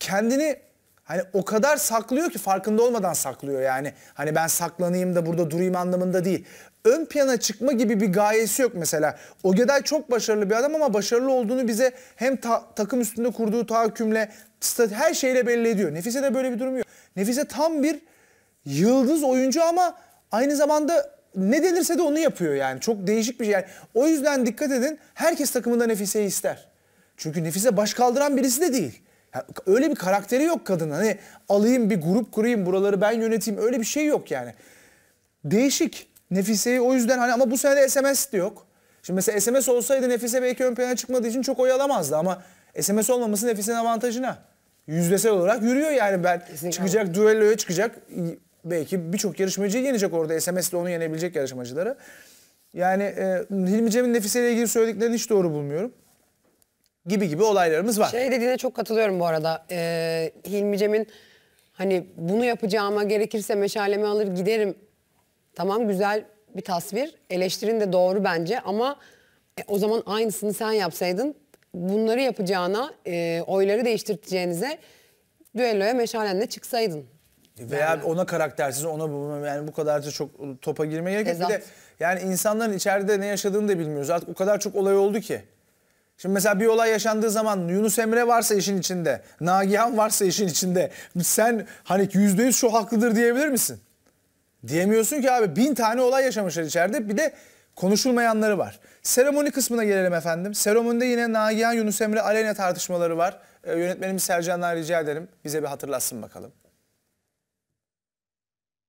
kendini Hani o kadar saklıyor ki farkında olmadan saklıyor yani. Hani ben saklanayım da burada durayım anlamında değil. Ön plana çıkma gibi bir gayesi yok mesela. o Ogeday çok başarılı bir adam ama başarılı olduğunu bize hem ta- takım üstünde kurduğu tahakkümle, her şeyle belli ediyor. Nefise de böyle bir durum yok. Nefise tam bir yıldız oyuncu ama aynı zamanda ne denirse de onu yapıyor yani. Çok değişik bir şey. Yani o yüzden dikkat edin. Herkes takımında Nefise'yi ister. Çünkü Nefise baş kaldıran birisi de değil. Öyle bir karakteri yok kadın. Hani alayım bir grup kurayım buraları ben yöneteyim öyle bir şey yok yani. Değişik. Nefise'yi o yüzden hani ama bu sene de SMS de yok. Şimdi mesela SMS olsaydı Nefise belki ön plana çıkmadığı için çok oy alamazdı ama SMS olmaması Nefise'nin avantajına. Yüzdesel olarak yürüyor yani ben Kesinlikle. çıkacak düelloya çıkacak belki birçok yarışmacıyı yenecek orada SMS ile onu yenebilecek yarışmacıları. Yani e, Hilmi Cem'in Nefise ile ilgili söylediklerini hiç doğru bulmuyorum gibi gibi olaylarımız var. Şey dediğine çok katılıyorum bu arada. Ee, Hilmi Cem'in hani bunu yapacağıma gerekirse meşalemi alır giderim. Tamam güzel bir tasvir. Eleştirin de doğru bence ama e, o zaman aynısını sen yapsaydın bunları yapacağına e, oyları değiştirteceğinize düelloya meşalenle çıksaydın. Veya yani. ona karaktersiz ona yani bu kadar da çok topa girmeye gerek yok. de yani insanların içeride ne yaşadığını da bilmiyoruz. Artık o kadar çok olay oldu ki. Şimdi mesela bir olay yaşandığı zaman Yunus Emre varsa işin içinde, Nagihan varsa işin içinde sen hani yüzde yüz şu haklıdır diyebilir misin? Diyemiyorsun ki abi bin tane olay yaşamışlar içeride bir de konuşulmayanları var. Seremoni kısmına gelelim efendim. Seremonide yine Nagihan, Yunus Emre, Aleyna tartışmaları var. Ee, yönetmenimiz Sercan'dan rica ederim bize bir hatırlatsın bakalım.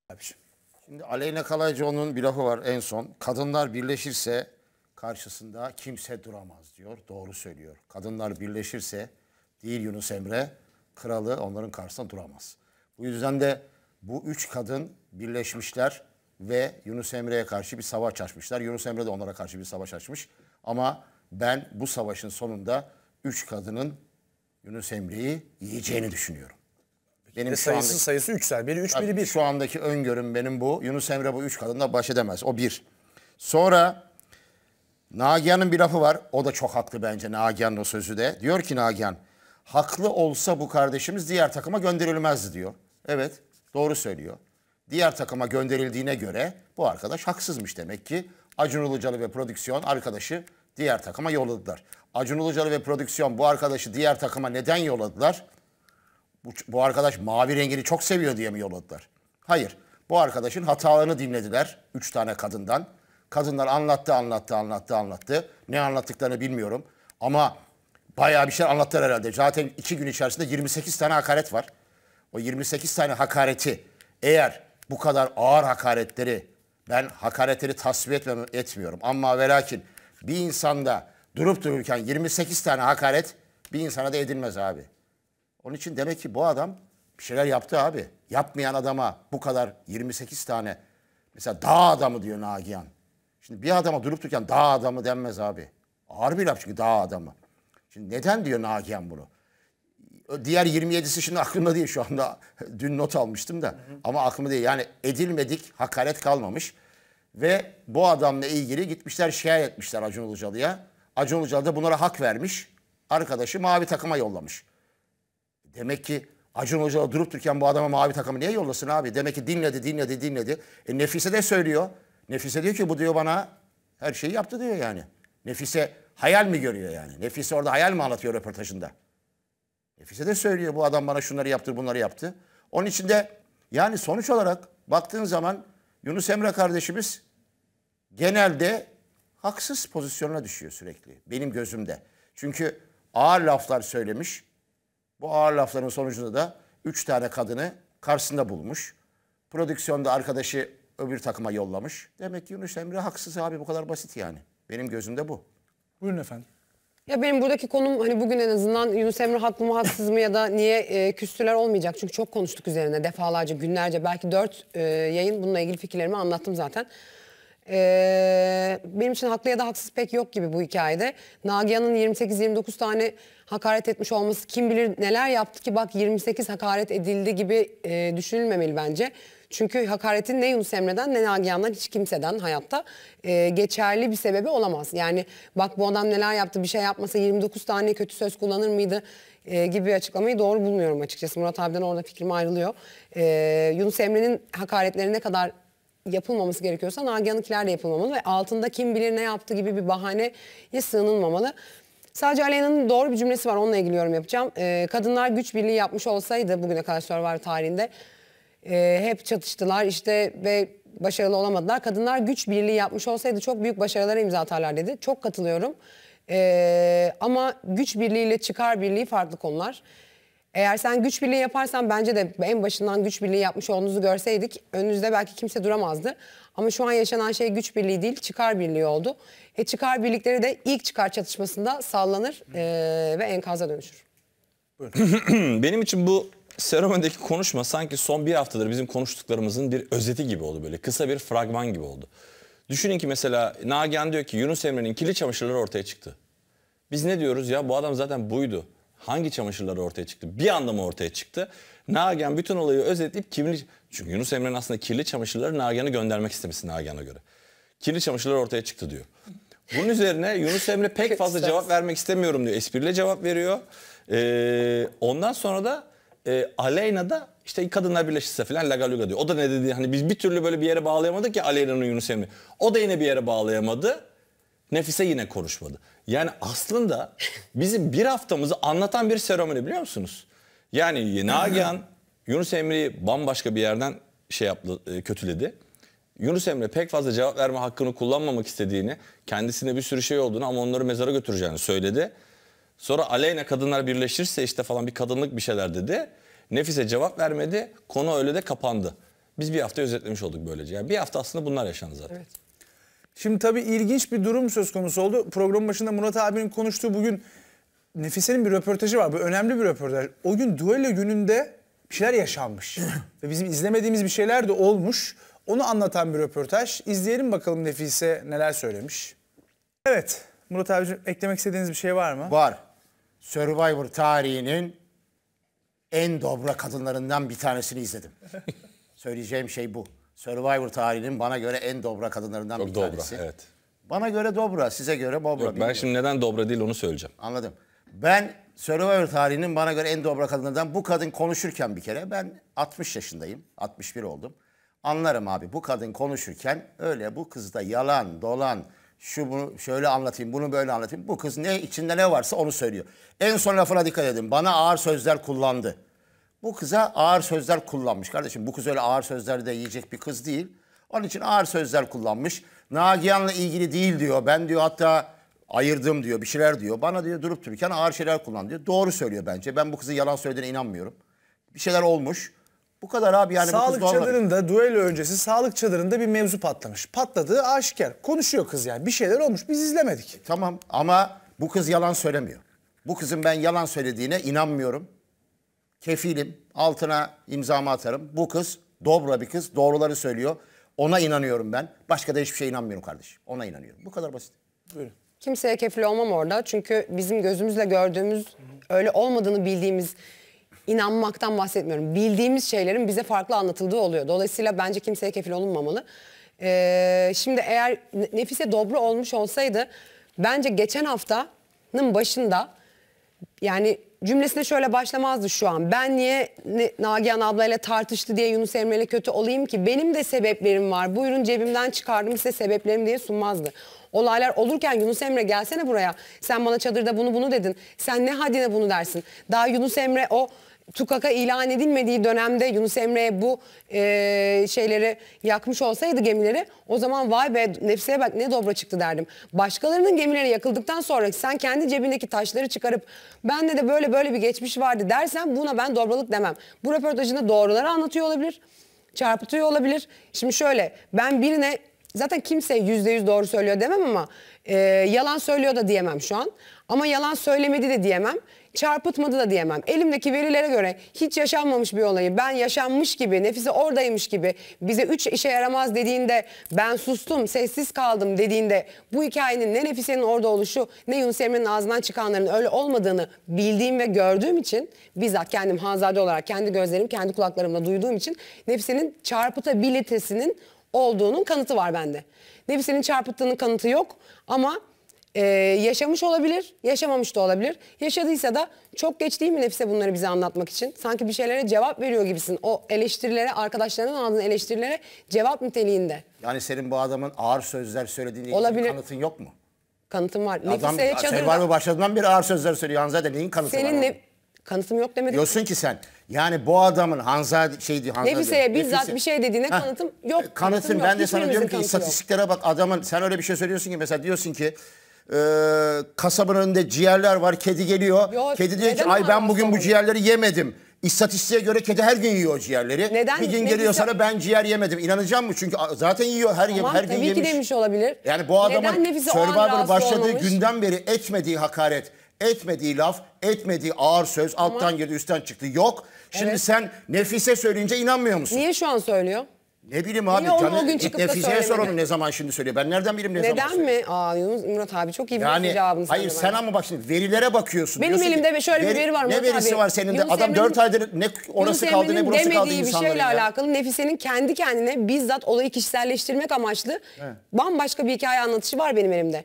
Abiciğim. Şimdi Aleyna Kalaycıoğlu'nun bir lafı var en son. Kadınlar birleşirse karşısında kimse duramaz diyor. Doğru söylüyor. Kadınlar birleşirse değil Yunus Emre kralı onların karşısında duramaz. Bu yüzden de bu üç kadın birleşmişler ve Yunus Emre'ye karşı bir savaş açmışlar. Yunus Emre de onlara karşı bir savaş açmış. Ama ben bu savaşın sonunda üç kadının Yunus Emre'yi yiyeceğini düşünüyorum. Benim sayısı andaki, sayısı üçler. Biri üç, biri bir. Şu andaki öngörüm benim bu. Yunus Emre bu üç kadınla baş edemez. O bir. Sonra Nagihan'ın bir lafı var. O da çok haklı bence Nagihan'ın o sözü de. Diyor ki Nagihan, haklı olsa bu kardeşimiz diğer takıma gönderilmezdi diyor. Evet, doğru söylüyor. Diğer takıma gönderildiğine göre bu arkadaş haksızmış demek ki. Acun Ilıcalı ve prodüksiyon arkadaşı diğer takıma yolladılar. Acun Ilıcalı ve prodüksiyon bu arkadaşı diğer takıma neden yolladılar? Bu, bu arkadaş mavi rengini çok seviyor diye mi yolladılar? Hayır. Bu arkadaşın hatalarını dinlediler 3 tane kadından. Kadınlar anlattı, anlattı, anlattı, anlattı. Ne anlattıklarını bilmiyorum. Ama bayağı bir şey anlattılar herhalde. Zaten iki gün içerisinde 28 tane hakaret var. O 28 tane hakareti eğer bu kadar ağır hakaretleri ben hakaretleri tasvip etmem, etmiyorum. Ama ve lakin bir insanda durup dururken 28 tane hakaret bir insana da edilmez abi. Onun için demek ki bu adam bir şeyler yaptı abi. Yapmayan adama bu kadar 28 tane mesela dağ adamı diyor Nagihan. Şimdi bir adama durup dururken dağ adamı denmez abi. Ağır bir laf çünkü dağ adamı. Şimdi neden diyor Nagihan bunu? Diğer 27'si şimdi aklımda değil şu anda. Dün not almıştım da. Hı hı. Ama aklımda değil. Yani edilmedik hakaret kalmamış. Ve bu adamla ilgili gitmişler şikayet etmişler Acun Ilıcalı'ya. Acun Ilıcalı da bunlara hak vermiş. Arkadaşı mavi takıma yollamış. Demek ki Acun Ilıcalı durup dururken bu adama mavi takımı niye yollasın abi? Demek ki dinledi, dinledi, dinledi. E Nefise de söylüyor. Nefise diyor ki bu diyor bana her şeyi yaptı diyor yani. Nefise hayal mi görüyor yani? Nefise orada hayal mi anlatıyor röportajında? Nefise de söylüyor bu adam bana şunları yaptı bunları yaptı. Onun içinde yani sonuç olarak baktığın zaman Yunus Emre kardeşimiz genelde haksız pozisyonuna düşüyor sürekli benim gözümde. Çünkü ağır laflar söylemiş. Bu ağır lafların sonucunda da üç tane kadını karşısında bulmuş. Prodüksiyonda arkadaşı öbür takıma yollamış. Demek ki Yunus Emre haksız abi bu kadar basit yani. Benim gözümde bu. Buyurun efendim. Ya benim buradaki konum hani bugün en azından Yunus Emre haklı mı haksız mı ya da niye e, küstüler olmayacak. Çünkü çok konuştuk üzerine defalarca günlerce belki dört e, yayın bununla ilgili fikirlerimi anlattım zaten. Ee, benim için haklı ya da haksız pek yok gibi bu hikayede. Nagihan'ın 28-29 tane hakaret etmiş olması kim bilir neler yaptı ki bak 28 hakaret edildi gibi e, düşünülmemeli bence. Çünkü hakaretin ne Yunus Emre'den ne Nagihan'dan hiç kimseden hayatta e, geçerli bir sebebi olamaz. Yani bak bu adam neler yaptı bir şey yapmasa 29 tane kötü söz kullanır mıydı e, gibi bir açıklamayı doğru bulmuyorum açıkçası. Murat abiden orada fikrim ayrılıyor. E, Yunus Emre'nin hakaretleri ne kadar yapılmaması gerekiyorsa Nagihan'ınkiler de yapılmamalı ve altında kim bilir ne yaptı gibi bir bahaneye sığınılmamalı. Sadece Aleyna'nın doğru bir cümlesi var onunla ilgili yorum yapacağım. Ee, kadınlar güç birliği yapmış olsaydı bugüne kadar var tarihinde e, hep çatıştılar işte ve başarılı olamadılar. Kadınlar güç birliği yapmış olsaydı çok büyük başarılara imza atarlar dedi. Çok katılıyorum. E, ama güç birliği ile çıkar birliği farklı konular. Eğer sen güç birliği yaparsan bence de en başından güç birliği yapmış olduğunuzu görseydik önünüzde belki kimse duramazdı. Ama şu an yaşanan şey güç birliği değil çıkar birliği oldu. E çıkar birlikleri de ilk çıkar çatışmasında sallanır e, ve enkaza dönüşür. Benim için bu serumundaki konuşma sanki son bir haftadır bizim konuştuklarımızın bir özeti gibi oldu böyle. Kısa bir fragman gibi oldu. Düşünün ki mesela Nagihan diyor ki Yunus Emre'nin kirli çamaşırları ortaya çıktı. Biz ne diyoruz ya bu adam zaten buydu. Hangi çamaşırları ortaya çıktı? Bir anda mı ortaya çıktı? Nagihan bütün olayı özetleyip kirli... Çünkü Yunus Emre'nin aslında kirli çamaşırları Nagihan'a göndermek istemesi Nagihan'a göre. Kirli çamaşırlar ortaya çıktı diyor. Bunun üzerine Yunus Emre pek fazla cevap vermek istemiyorum diyor. Espriyle cevap veriyor. Ee, ondan sonra da e, Aleyna da işte kadınlar birleşirse falan Lagaluga diyor. O da ne dedi hani biz bir türlü böyle bir yere bağlayamadık ya Aleyna'nın Yunus Emre. O da yine bir yere bağlayamadı. Nefise yine konuşmadı. Yani aslında bizim bir haftamızı anlatan bir seremoni biliyor musunuz? Yani Nagihan Yunus Emre'yi bambaşka bir yerden şey yaptı, e, kötüledi. Yunus Emre pek fazla cevap verme hakkını kullanmamak istediğini, kendisine bir sürü şey olduğunu ama onları mezara götüreceğini söyledi. Sonra aleyhine kadınlar birleşirse işte falan bir kadınlık bir şeyler dedi. Nefise cevap vermedi. Konu öyle de kapandı. Biz bir hafta özetlemiş olduk böylece. Yani bir hafta aslında bunlar yaşandı zaten. Evet. Şimdi tabii ilginç bir durum söz konusu oldu. Programın başında Murat abinin konuştuğu bugün Nefise'nin bir röportajı var. Bu önemli bir röportaj. O gün düello gününde bir şeyler yaşanmış. Ve bizim izlemediğimiz bir şeyler de olmuş. Onu anlatan bir röportaj. İzleyelim bakalım Nefise neler söylemiş. Evet. Murat abicim eklemek istediğiniz bir şey var mı? Var. Survivor tarihinin en dobra kadınlarından bir tanesini izledim. Söyleyeceğim şey bu. Survivor tarihinin bana göre en dobra kadınlarından Çok bir dobra, tanesi. evet. Bana göre dobra, size göre bobra. Yok, ben şimdi neden dobra değil onu söyleyeceğim. Anladım. Ben Survivor tarihinin bana göre en dobra kadınlarından bu kadın konuşurken bir kere ben 60 yaşındayım. 61 oldum. Anlarım abi bu kadın konuşurken öyle bu kızda yalan, dolan, şu bunu şöyle anlatayım, bunu böyle anlatayım. Bu kız ne içinde ne varsa onu söylüyor. En son lafına dikkat edin. Bana ağır sözler kullandı. Bu kıza ağır sözler kullanmış. Kardeşim bu kız öyle ağır sözler de yiyecek bir kız değil. Onun için ağır sözler kullanmış. Nagihan'la ilgili değil diyor. Ben diyor hatta ayırdım diyor bir şeyler diyor. Bana diyor durup dururken ağır şeyler kullan diyor. Doğru söylüyor bence. Ben bu kızın yalan söylediğine inanmıyorum. Bir şeyler olmuş. Bu kadar abi yani. Sağlık bu çadırında duello öncesi sağlık çadırında bir mevzu patlamış. Patladığı aşikar. Konuşuyor kız yani. Bir şeyler olmuş. Biz izlemedik. E, tamam ama bu kız yalan söylemiyor. Bu kızın ben yalan söylediğine inanmıyorum. Kefilim. Altına imzamı atarım. Bu kız dobra bir kız. Doğruları söylüyor. Ona inanıyorum ben. Başka da hiçbir şeye inanmıyorum kardeşim. Ona inanıyorum. Bu kadar basit. Buyurun. Kimseye kefil olmam orada. Çünkü bizim gözümüzle gördüğümüz öyle olmadığını bildiğimiz inanmaktan bahsetmiyorum. Bildiğimiz şeylerin bize farklı anlatıldığı oluyor. Dolayısıyla bence kimseye kefil olunmamalı. Ee, şimdi eğer Nefise Dobro olmuş olsaydı bence geçen haftanın başında yani cümlesine şöyle başlamazdı şu an. Ben niye Nagihan ablayla tartıştı diye Yunus Emre'yle kötü olayım ki? Benim de sebeplerim var. Buyurun cebimden çıkardım size sebeplerim diye sunmazdı. Olaylar olurken Yunus Emre gelsene buraya. Sen bana çadırda bunu bunu dedin. Sen ne haddine bunu dersin. Daha Yunus Emre o tukaka ilan edilmediği dönemde Yunus Emre'ye bu e, şeyleri yakmış olsaydı gemileri o zaman vay be nefsine bak ne dobra çıktı derdim. Başkalarının gemileri yakıldıktan sonra sen kendi cebindeki taşları çıkarıp bende de böyle böyle bir geçmiş vardı dersen buna ben dobralık demem. Bu röportajında doğruları anlatıyor olabilir. Çarpıtıyor olabilir. Şimdi şöyle ben birine zaten kimse yüzde yüz doğru söylüyor demem ama e, yalan söylüyor da diyemem şu an. Ama yalan söylemedi de diyemem, çarpıtmadı da diyemem. Elimdeki verilere göre hiç yaşanmamış bir olayı ben yaşanmış gibi, Nefise oradaymış gibi bize üç işe yaramaz dediğinde ben sustum, sessiz kaldım dediğinde bu hikayenin ne Nefise'nin orada oluşu ne Yunus Emre'nin ağzından çıkanların öyle olmadığını bildiğim ve gördüğüm için bizzat kendim Hanzade olarak kendi gözlerim, kendi kulaklarımla duyduğum için Nefise'nin çarpıtabilitesinin olduğunun kanıtı var bende. Nefise'nin çarpıttığının kanıtı yok ama ee, yaşamış olabilir, yaşamamış da olabilir. Yaşadıysa da çok geç değil mi Nefise bunları bize anlatmak için? Sanki bir şeylere cevap veriyor gibisin. O eleştirilere, arkadaşlarının aldığın eleştirilere cevap niteliğinde. Yani senin bu adamın ağır sözler söylediğini Olabilir. kanıtın yok mu? Kanıtım var. Adam Nefise'ye çadırda. Survivor başladığından beri ağır sözler söylüyor. Hanzade neyin kanıtı var? Senin ne... Kanıtım yok demedin? Diyorsun ki sen yani bu adamın Hanzade şeydi Hanzade. Nefise'ye bizzat bir şey dediğine Heh. kanıtım yok. Kanıtım, Kanıtım ben yok. de sana diyorum ki istatistiklere bak adamın sen öyle bir şey söylüyorsun ki mesela diyorsun ki e, kasabın önünde ciğerler var. Kedi geliyor. Yok, kedi diyor ki ay ben bugün bu ciğerleri yemedim. İstatistiğe göre kedi her gün yiyor ciğerleri. Neden? Bir gün geliyor sana ben ciğer yemedim. İnanacak mı? Çünkü zaten yiyor her yem, her gün tabii yemiş. Tabii ki demiş olabilir. Yani bu adamın Survivor başladığı olmamış? günden beri etmediği hakaret, etmediği laf, etmediği ağır söz, Ama... alttan girdi üstten çıktı yok. Şimdi evet. sen Nefise söyleyince inanmıyor musun? Niye şu an söylüyor? Ne bileyim abi. Niye onu o gün çıkıp da Nefise'ye söylemedi? soralım ne zaman şimdi söylüyor. Ben nereden bileyim ne zaman Neden mi? Aa Yunus Murat abi çok iyi bir yani, cevabını hayır sen ama bak şimdi verilere bakıyorsun. Benim Diyorsun ki, elimde şöyle bir veri var Ne verisi abi. var senin de? Adam dört 4 aydır ne orası Yunus kaldı ne burası kaldı demediği bir şeyle ya. alakalı Nefise'nin kendi kendine bizzat olayı kişiselleştirmek amaçlı bambaşka bir hikaye anlatışı var benim elimde.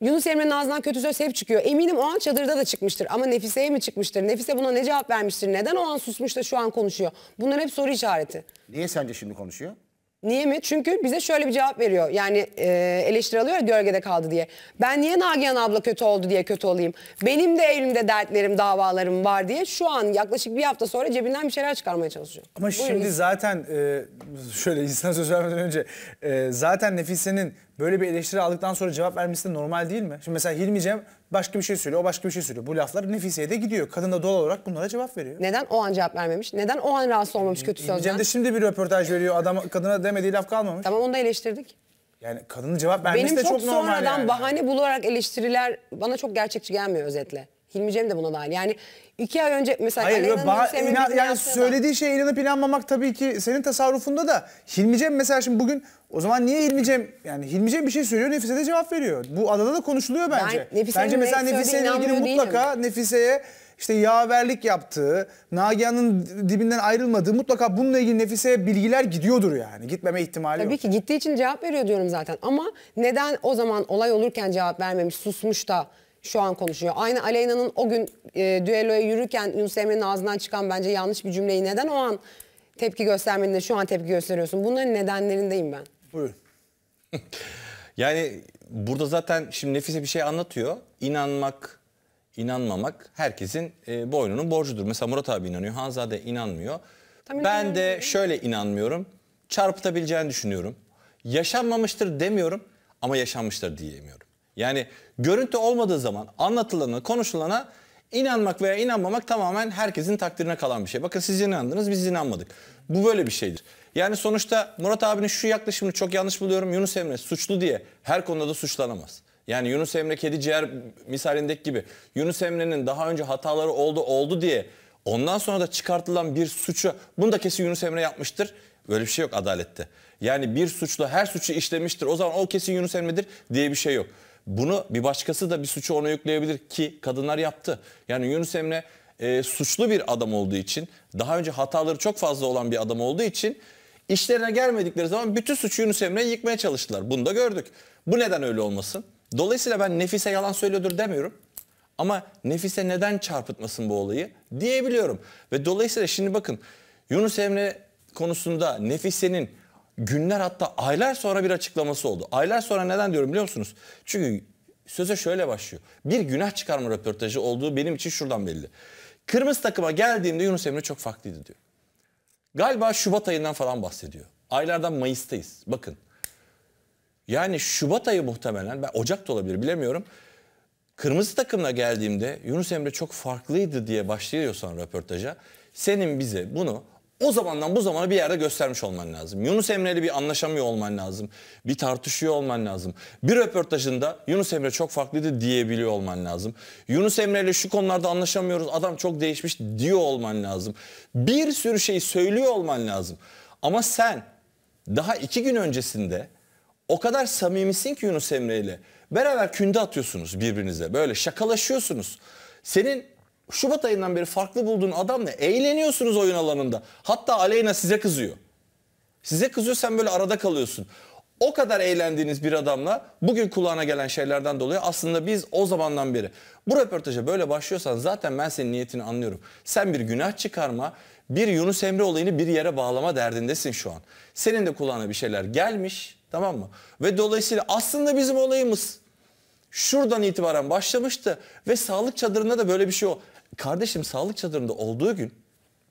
Yunus Emre'nin ağzından kötü söz hep çıkıyor. Eminim o an çadırda da çıkmıştır. Ama Nefise'ye mi çıkmıştır? Nefise buna ne cevap vermiştir? Neden o an susmuş da şu an konuşuyor? Bunlar hep soru işareti. Niye sence şimdi konuşuyor? Niye mi? Çünkü bize şöyle bir cevap veriyor. Yani e, eleştiri alıyor ya gölgede kaldı diye. Ben niye Nagihan abla kötü oldu diye kötü olayım? Benim de evimde dertlerim, davalarım var diye şu an yaklaşık bir hafta sonra cebinden bir şeyler çıkarmaya çalışıyor. Ama Buyurun. şimdi zaten e, şöyle insan söz vermeden önce e, zaten Nefise'nin böyle bir eleştiri aldıktan sonra cevap vermesi de normal değil mi? Şimdi mesela Hilmi Cem başka bir şey söylüyor, o başka bir şey söylüyor. Bu laflar Nefise'ye de gidiyor. Kadın da doğal olarak bunlara cevap veriyor. Neden o an cevap vermemiş? Neden o an rahatsız olmamış kötü sözden? Hilmi Cem de şimdi bir röportaj veriyor. Adam kadına demediği laf kalmamış. Tamam onu da eleştirdik. Yani kadının cevap vermesi Benim de çok, çok normal sonradan yani. bahane bularak eleştiriler bana çok gerçekçi gelmiyor özetle. Hilmi Cem de buna dahil. Yani İki ay önce mesela Hayır, Aleyna'nın inan, yani söylediği şeye inanıp inanmamak tabii ki senin tasarrufunda da Hilmi Cem mesela şimdi bugün o zaman niye Hilmi Cem yani Hilmi Cem bir şey söylüyor Nefise de cevap veriyor. Bu adada da konuşuluyor bence. Ben, bence mesela Nefise ile ilgili mutlaka değilim. Nefise'ye işte yaverlik yaptığı, Nagihan'ın dibinden ayrılmadığı mutlaka bununla ilgili Nefise'ye bilgiler gidiyordur yani. Gitmeme ihtimali Tabii yok. Tabii ki gittiği için cevap veriyor diyorum zaten ama neden o zaman olay olurken cevap vermemiş, susmuş da şu an konuşuyor. Aynı Aleyna'nın o gün e, düelloya yürürken Yunus Emre'nin ağzından çıkan bence yanlış bir cümleyi neden o an tepki göstermedin de şu an tepki gösteriyorsun? Bunların nedenlerindeyim ben. Buyurun. yani burada zaten şimdi Nefise bir şey anlatıyor. İnanmak, inanmamak herkesin e, boynunun borcudur. Mesela Murat abi inanıyor, Hanzade inanmıyor. Tabii ben inanmıyorum. de şöyle inanmıyorum. Çarpıtabileceğini düşünüyorum. Yaşanmamıştır demiyorum ama yaşanmıştır diyemiyorum. Yani Görüntü olmadığı zaman anlatılana, konuşulana inanmak veya inanmamak tamamen herkesin takdirine kalan bir şey. Bakın siz inandınız, biz inanmadık. Bu böyle bir şeydir. Yani sonuçta Murat abinin şu yaklaşımını çok yanlış buluyorum. Yunus Emre suçlu diye her konuda da suçlanamaz. Yani Yunus Emre kedi ciğer misalindeki gibi Yunus Emre'nin daha önce hataları oldu oldu diye ondan sonra da çıkartılan bir suçu bunu da kesin Yunus Emre yapmıştır. Böyle bir şey yok adalette. Yani bir suçlu her suçu işlemiştir. O zaman o kesin Yunus Emre'dir diye bir şey yok. Bunu bir başkası da bir suçu ona yükleyebilir ki kadınlar yaptı. Yani Yunus Emre e, suçlu bir adam olduğu için, daha önce hataları çok fazla olan bir adam olduğu için işlerine gelmedikleri zaman bütün suçu Yunus Emre'ye yıkmaya çalıştılar. Bunu da gördük. Bu neden öyle olmasın? Dolayısıyla ben Nefise yalan söylüyordur demiyorum. Ama Nefise neden çarpıtmasın bu olayı diyebiliyorum. Ve dolayısıyla şimdi bakın Yunus Emre konusunda Nefise'nin günler hatta aylar sonra bir açıklaması oldu. Aylar sonra neden diyorum biliyor musunuz? Çünkü söze şöyle başlıyor. Bir günah çıkarma röportajı olduğu benim için şuradan belli. Kırmızı takıma geldiğimde Yunus Emre çok farklıydı diyor. Galiba Şubat ayından falan bahsediyor. Aylardan Mayıs'tayız. Bakın. Yani Şubat ayı muhtemelen, ben Ocak da olabilir bilemiyorum. Kırmızı takımla geldiğimde Yunus Emre çok farklıydı diye başlıyorsan röportaja. Senin bize bunu o zamandan bu zamana bir yerde göstermiş olman lazım. Yunus Emre'yle bir anlaşamıyor olman lazım. Bir tartışıyor olman lazım. Bir röportajında Yunus Emre çok farklıydı diyebiliyor olman lazım. Yunus Emre'yle şu konularda anlaşamıyoruz. Adam çok değişmiş diyor olman lazım. Bir sürü şeyi söylüyor olman lazım. Ama sen daha iki gün öncesinde o kadar samimisin ki Yunus Emre'yle Beraber künde atıyorsunuz birbirinize. Böyle şakalaşıyorsunuz. Senin Şubat ayından beri farklı bulduğun adamla eğleniyorsunuz oyun alanında. Hatta Aleyna size kızıyor. Size kızıyor sen böyle arada kalıyorsun. O kadar eğlendiğiniz bir adamla bugün kulağına gelen şeylerden dolayı aslında biz o zamandan beri bu röportaja böyle başlıyorsan zaten ben senin niyetini anlıyorum. Sen bir günah çıkarma, bir Yunus Emre olayını bir yere bağlama derdindesin şu an. Senin de kulağına bir şeyler gelmiş tamam mı? Ve dolayısıyla aslında bizim olayımız şuradan itibaren başlamıştı ve sağlık çadırında da böyle bir şey o. Kardeşim sağlık çadırında olduğu gün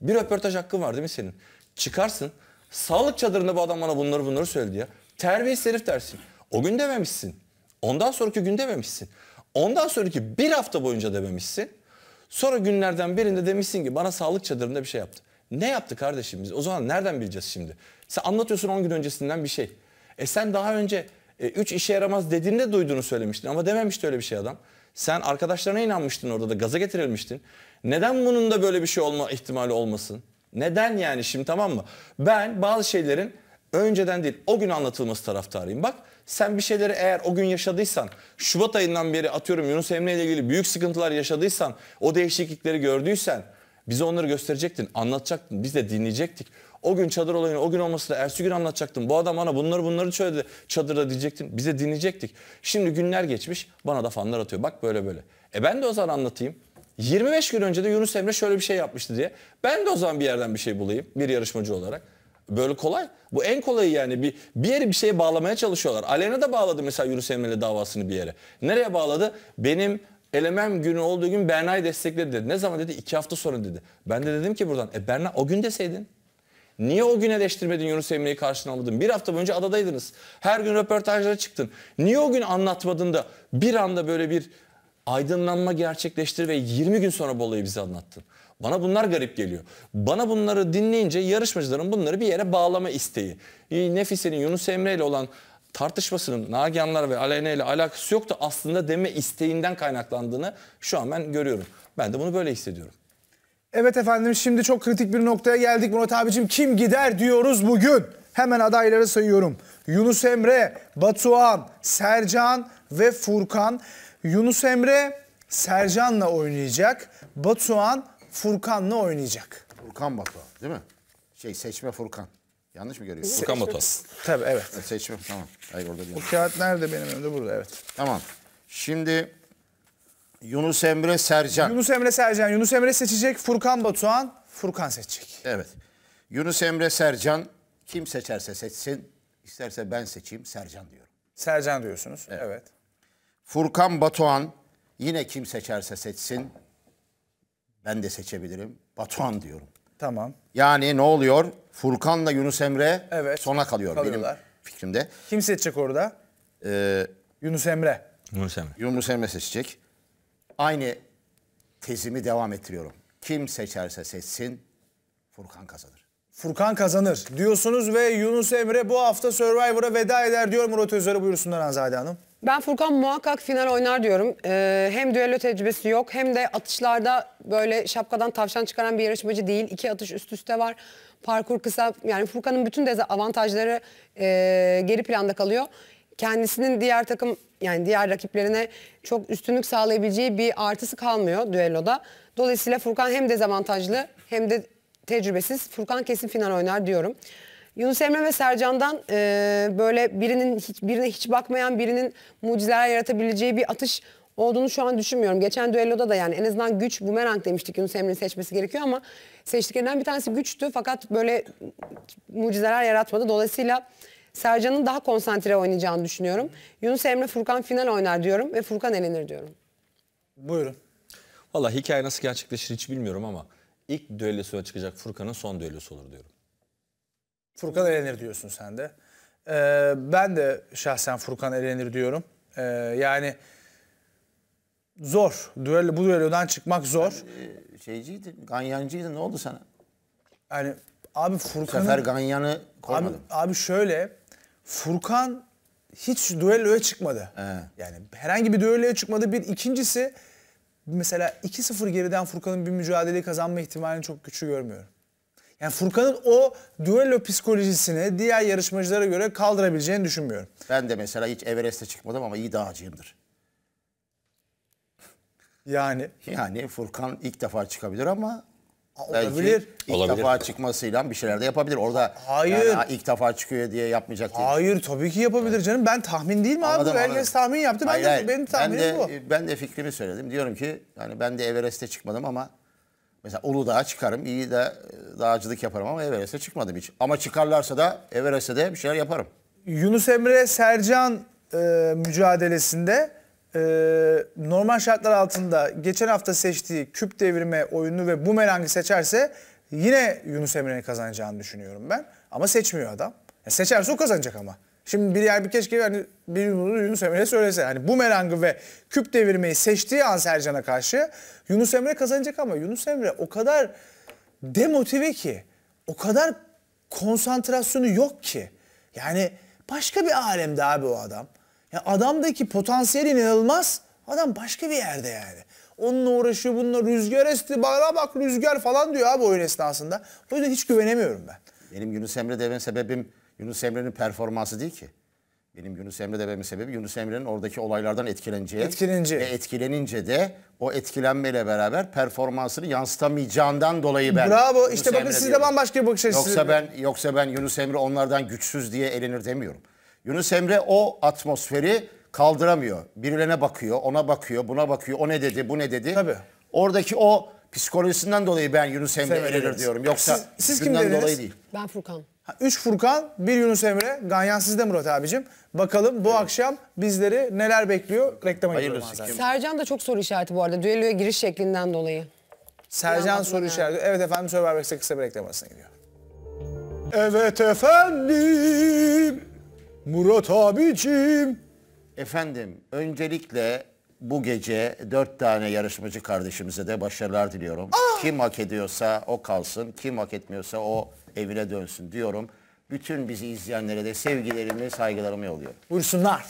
bir röportaj hakkın var değil mi senin? Çıkarsın. Sağlık çadırında bu adam bana bunları bunları söyledi ya. Terbiyesiz herif dersin. O gün dememişsin. Ondan sonraki gün dememişsin. Ondan sonraki bir hafta boyunca dememişsin. Sonra günlerden birinde demişsin ki bana sağlık çadırında bir şey yaptı. Ne yaptı kardeşim biz? O zaman nereden bileceğiz şimdi? Sen anlatıyorsun 10 gün öncesinden bir şey. E sen daha önce 3 e, işe yaramaz dediğinde duyduğunu söylemiştin ama dememişti öyle bir şey adam. Sen arkadaşlarına inanmıştın orada da gaza getirilmiştin. Neden bunun da böyle bir şey olma ihtimali olmasın? Neden yani şimdi tamam mı? Ben bazı şeylerin önceden değil o gün anlatılması taraftarıyım. Bak sen bir şeyleri eğer o gün yaşadıysan, Şubat ayından beri atıyorum Yunus Emre ile ilgili büyük sıkıntılar yaşadıysan, o değişiklikleri gördüysen bize onları gösterecektin, anlatacaktın, biz de dinleyecektik. O gün çadır olayını o gün olması da ertesi gün anlatacaktım. Bu adam bana bunları bunları söyledi çadırda diyecektin. Bize dinleyecektik. Şimdi günler geçmiş bana da fanlar atıyor. Bak böyle böyle. E ben de o zaman anlatayım. 25 gün önce de Yunus Emre şöyle bir şey yapmıştı diye. Ben de o zaman bir yerden bir şey bulayım bir yarışmacı olarak. Böyle kolay. Bu en kolayı yani. Bir, bir yere bir şeye bağlamaya çalışıyorlar. Aleyna da bağladı mesela Yunus Emre'yle davasını bir yere. Nereye bağladı? Benim elemem günü olduğu gün Berna'yı destekledi dedi. Ne zaman dedi? İki hafta sonra dedi. Ben de dedim ki buradan. E Berna o gün deseydin. Niye o gün eleştirmedin Yunus Emre'yi karşına almadın? Bir hafta boyunca adadaydınız. Her gün röportajlara çıktın. Niye o gün anlatmadın da bir anda böyle bir aydınlanma gerçekleştir ve 20 gün sonra bu olayı bize anlattın. Bana bunlar garip geliyor. Bana bunları dinleyince yarışmacıların bunları bir yere bağlama isteği. E, Nefise'nin Yunus Emre ile olan tartışmasının Nagihanlar ve Aleyna ile alakası yok da aslında deme isteğinden kaynaklandığını şu an ben görüyorum. Ben de bunu böyle hissediyorum. Evet efendim şimdi çok kritik bir noktaya geldik Murat abicim. Kim gider diyoruz bugün. Hemen adayları sayıyorum. Yunus Emre, Batuhan, Sercan ve Furkan. Yunus Emre Sercan'la oynayacak. Batuhan Furkan'la oynayacak. Furkan Batuhan değil mi? Şey seçme Furkan. Yanlış mı görüyorum? Furkan Batuhan. Tabii evet. Seçme tamam. Hayır orada değil. Bu kağıt nerede benim önümde? Burada evet. Tamam. Şimdi Yunus Emre Sercan. Yunus Emre Sercan. Yunus Emre seçecek. Furkan Batuhan. Furkan seçecek. Evet. Yunus Emre Sercan kim seçerse seçsin. isterse ben seçeyim Sercan diyorum. Sercan diyorsunuz. Evet. evet. Furkan Batuhan yine kim seçerse seçsin. Ben de seçebilirim. Batuhan diyorum. Tamam. Yani ne oluyor? Furkan'la Yunus Emre evet. sona kalıyor Kalıyorlar. benim fikrimde. Kim seçecek orada? Ee, Yunus Emre. Yunus Emre. Yunus Emre seçecek. Aynı tezimi devam ettiriyorum. Kim seçerse seçsin Furkan kazanır. Furkan kazanır diyorsunuz ve Yunus Emre bu hafta Survivor'a veda eder diyor Murat Özer'e buyursunlar Hanzade Hanım. Ben Furkan muhakkak final oynar diyorum. Ee, hem düello tecrübesi yok hem de atışlarda böyle şapkadan tavşan çıkaran bir yarışmacı değil. İki atış üst üste var. Parkur kısa yani Furkan'ın bütün dezavantajları e, ee, geri planda kalıyor kendisinin diğer takım yani diğer rakiplerine çok üstünlük sağlayabileceği bir artısı kalmıyor düelloda. Dolayısıyla Furkan hem dezavantajlı hem de tecrübesiz. Furkan kesin final oynar diyorum. Yunus Emre ve Sercan'dan e, böyle birinin hiç, birine hiç bakmayan birinin mucizeler yaratabileceği bir atış olduğunu şu an düşünmüyorum. Geçen düelloda da yani en azından güç bumerang demiştik Yunus Emre'nin seçmesi gerekiyor ama seçtiklerinden bir tanesi güçtü fakat böyle mucizeler yaratmadı. Dolayısıyla Sercan'ın daha konsantre oynayacağını düşünüyorum. Yunus Emre Furkan final oynar diyorum ve Furkan elenir diyorum. Buyurun. Valla hikaye nasıl gerçekleşir hiç bilmiyorum ama ilk düellosuna çıkacak Furkan'ın son düellosu olur diyorum. Furkan elenir diyorsun sen de. Ee, ben de şahsen Furkan elenir diyorum. Ee, yani zor. Düello, bu düellodan çıkmak zor. Sen, e, şeyciydin, Ne oldu sana? Yani abi Furkan'ın... Bu sefer ganyanı koymadım. Abi, abi şöyle Furkan hiç düelloya çıkmadı. Ee. Yani herhangi bir düelloya çıkmadı. Bir ikincisi mesela 2-0 geriden Furkan'ın bir mücadeleyi kazanma ihtimalini çok güçlü görmüyorum. Yani Furkan'ın o düello psikolojisini diğer yarışmacılara göre kaldırabileceğini düşünmüyorum. Ben de mesela hiç Everest'e çıkmadım ama iyi dağcıyımdır. Yani yani Furkan ilk defa çıkabilir ama belki olabilir. ilk olabilir. defa çıkmasıyla bir şeyler de yapabilir. Orada Hayır. Yani ilk defa çıkıyor diye yapmayacak değil. Hayır tabii ki yapabilir evet. canım. Ben tahmin değil mi anladım, abi? Herkes anladım. tahmin yaptı. Hayır, ben de, benim tahminim ben de, bu. E, ben de fikrimi söyledim. Diyorum ki yani ben de Everest'e çıkmadım ama mesela Uludağ'a çıkarım. iyi de e, dağcılık yaparım ama Everest'e çıkmadım hiç. Ama çıkarlarsa da Everest'e de bir şeyler yaparım. Yunus Emre Sercan e, mücadelesinde e, normal şartlar altında geçen hafta seçtiği küp devirme oyunu ve bumerangı seçerse yine Yunus Emre'nin kazanacağını düşünüyorum ben. Ama seçmiyor adam. Yani seçerse o kazanacak ama. Şimdi bir yer bir keşke hani bir Yunus Emre söylese. Hani bumerangı ve küp devirmeyi seçtiği an Sercan'a karşı Yunus Emre kazanacak ama Yunus Emre o kadar demotive ki. O kadar konsantrasyonu yok ki. Yani başka bir alemde abi o adam. Ya adamdaki potansiyel inanılmaz. Adam başka bir yerde yani. Onunla uğraşıyor bununla rüzgar esti bana bak rüzgar falan diyor abi oyun esnasında. O yüzden hiç güvenemiyorum ben. Benim Yunus Emre dememin sebebim Yunus Emre'nin performansı değil ki. Benim Yunus Emre dememin sebebi Yunus Emre'nin oradaki olaylardan etkileneceği. Etkileneceği. Ve etkilenince de o etkilenmeyle beraber performansını yansıtamayacağından dolayı ben. Bravo Yunus işte bakın Emre siz de bambaşka bir bakış açısı. Yoksa ben, yoksa ben Yunus Emre onlardan güçsüz diye elenir demiyorum. Yunus Emre o atmosferi kaldıramıyor. Birilerine bakıyor, ona bakıyor, buna bakıyor. O ne dedi, bu ne dedi. Tabii. Oradaki o psikolojisinden dolayı ben Yunus Emre elenir diyorum. Yoksa siz, siz kim dolayı değil. Ben Furkan. Ha, üç Furkan, bir Yunus Emre. Ganyan siz de Murat abicim. Bakalım bu evet. akşam bizleri neler bekliyor? Reklama Hayırlısı. Sercan da çok soru işareti bu arada. Düelloya giriş şeklinden dolayı. Sercan soru işareti. Evet efendim Survivor kısa bir reklam arasına gidiyor. Evet efendim. Murat abiciğim. Efendim öncelikle bu gece dört tane yarışmacı kardeşimize de başarılar diliyorum. Aa! Ah! Kim hak ediyorsa o kalsın, kim hak etmiyorsa o evine dönsün diyorum. Bütün bizi izleyenlere de sevgilerimi, saygılarımı yolluyorum. Buyursunlar.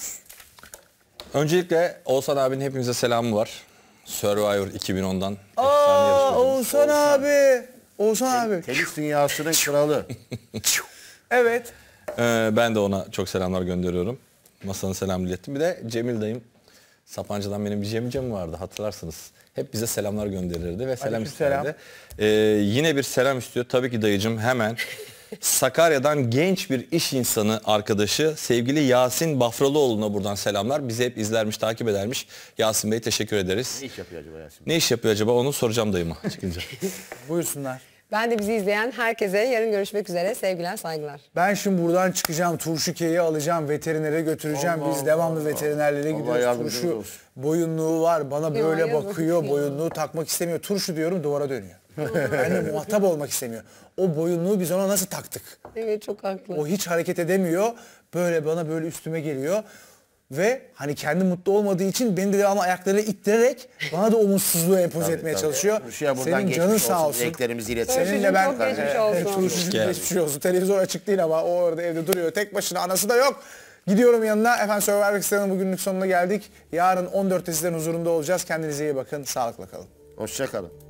Öncelikle Oğuzhan abinin hepimize selamı var. Survivor 2010'dan. Aa, Oğuzhan, Oğuzhan abi. Oğuzhan abi. Tenis dünyasının kralı. evet. Ee, ben de ona çok selamlar gönderiyorum. Masanın selam ilettim. Bir de Cemil dayım. Sapancı'dan benim bir Cemil vardı hatırlarsınız. Hep bize selamlar gönderirdi ve selam isterdi. Ee, yine bir selam istiyor. Tabii ki dayıcım hemen. Sakarya'dan genç bir iş insanı arkadaşı sevgili Yasin Bafralıoğlu'na buradan selamlar. Bizi hep izlermiş, takip edermiş. Yasin Bey teşekkür ederiz. Ne iş yapıyor acaba Yasin Bey? Ne iş yapıyor acaba onu soracağım dayıma çıkınca. Buyursunlar. Ben de bizi izleyen herkese yarın görüşmek üzere. Sevgiler, saygılar. Ben şimdi buradan çıkacağım. turşu keyi alacağım. Veterinere götüreceğim. Allah Biz Allah devamlı Allah. veterinerlere gidiyoruz. Turşu olsun. boyunluğu var. Bana bir böyle bakıyor. Boyunluğu takmak istemiyor. Turşu diyorum duvara dönüyor. yani muhatap olmak istemiyor. O boyunluğu biz ona nasıl taktık? Evet çok haklı. O hiç hareket edemiyor. Böyle bana böyle üstüme geliyor. Ve hani kendi mutlu olmadığı için beni de devamlı ayakları ittirerek bana da umutsuzluğu empoze etmeye tabii. çalışıyor. Rüşya buradan Senin canın sağ olsun. Dileklerimizi iletsin. Seninle ben geçmiş olsun. geçmiş olsun. Televizyon açık değil ama o orada evde duruyor. Tek başına anası da yok. Gidiyorum yanına. Efendim Survivor Extra'nın bugünlük sonuna geldik. Yarın 14'te sizlerin huzurunda olacağız. Kendinize iyi bakın. Sağlıkla kalın. Hoşçakalın.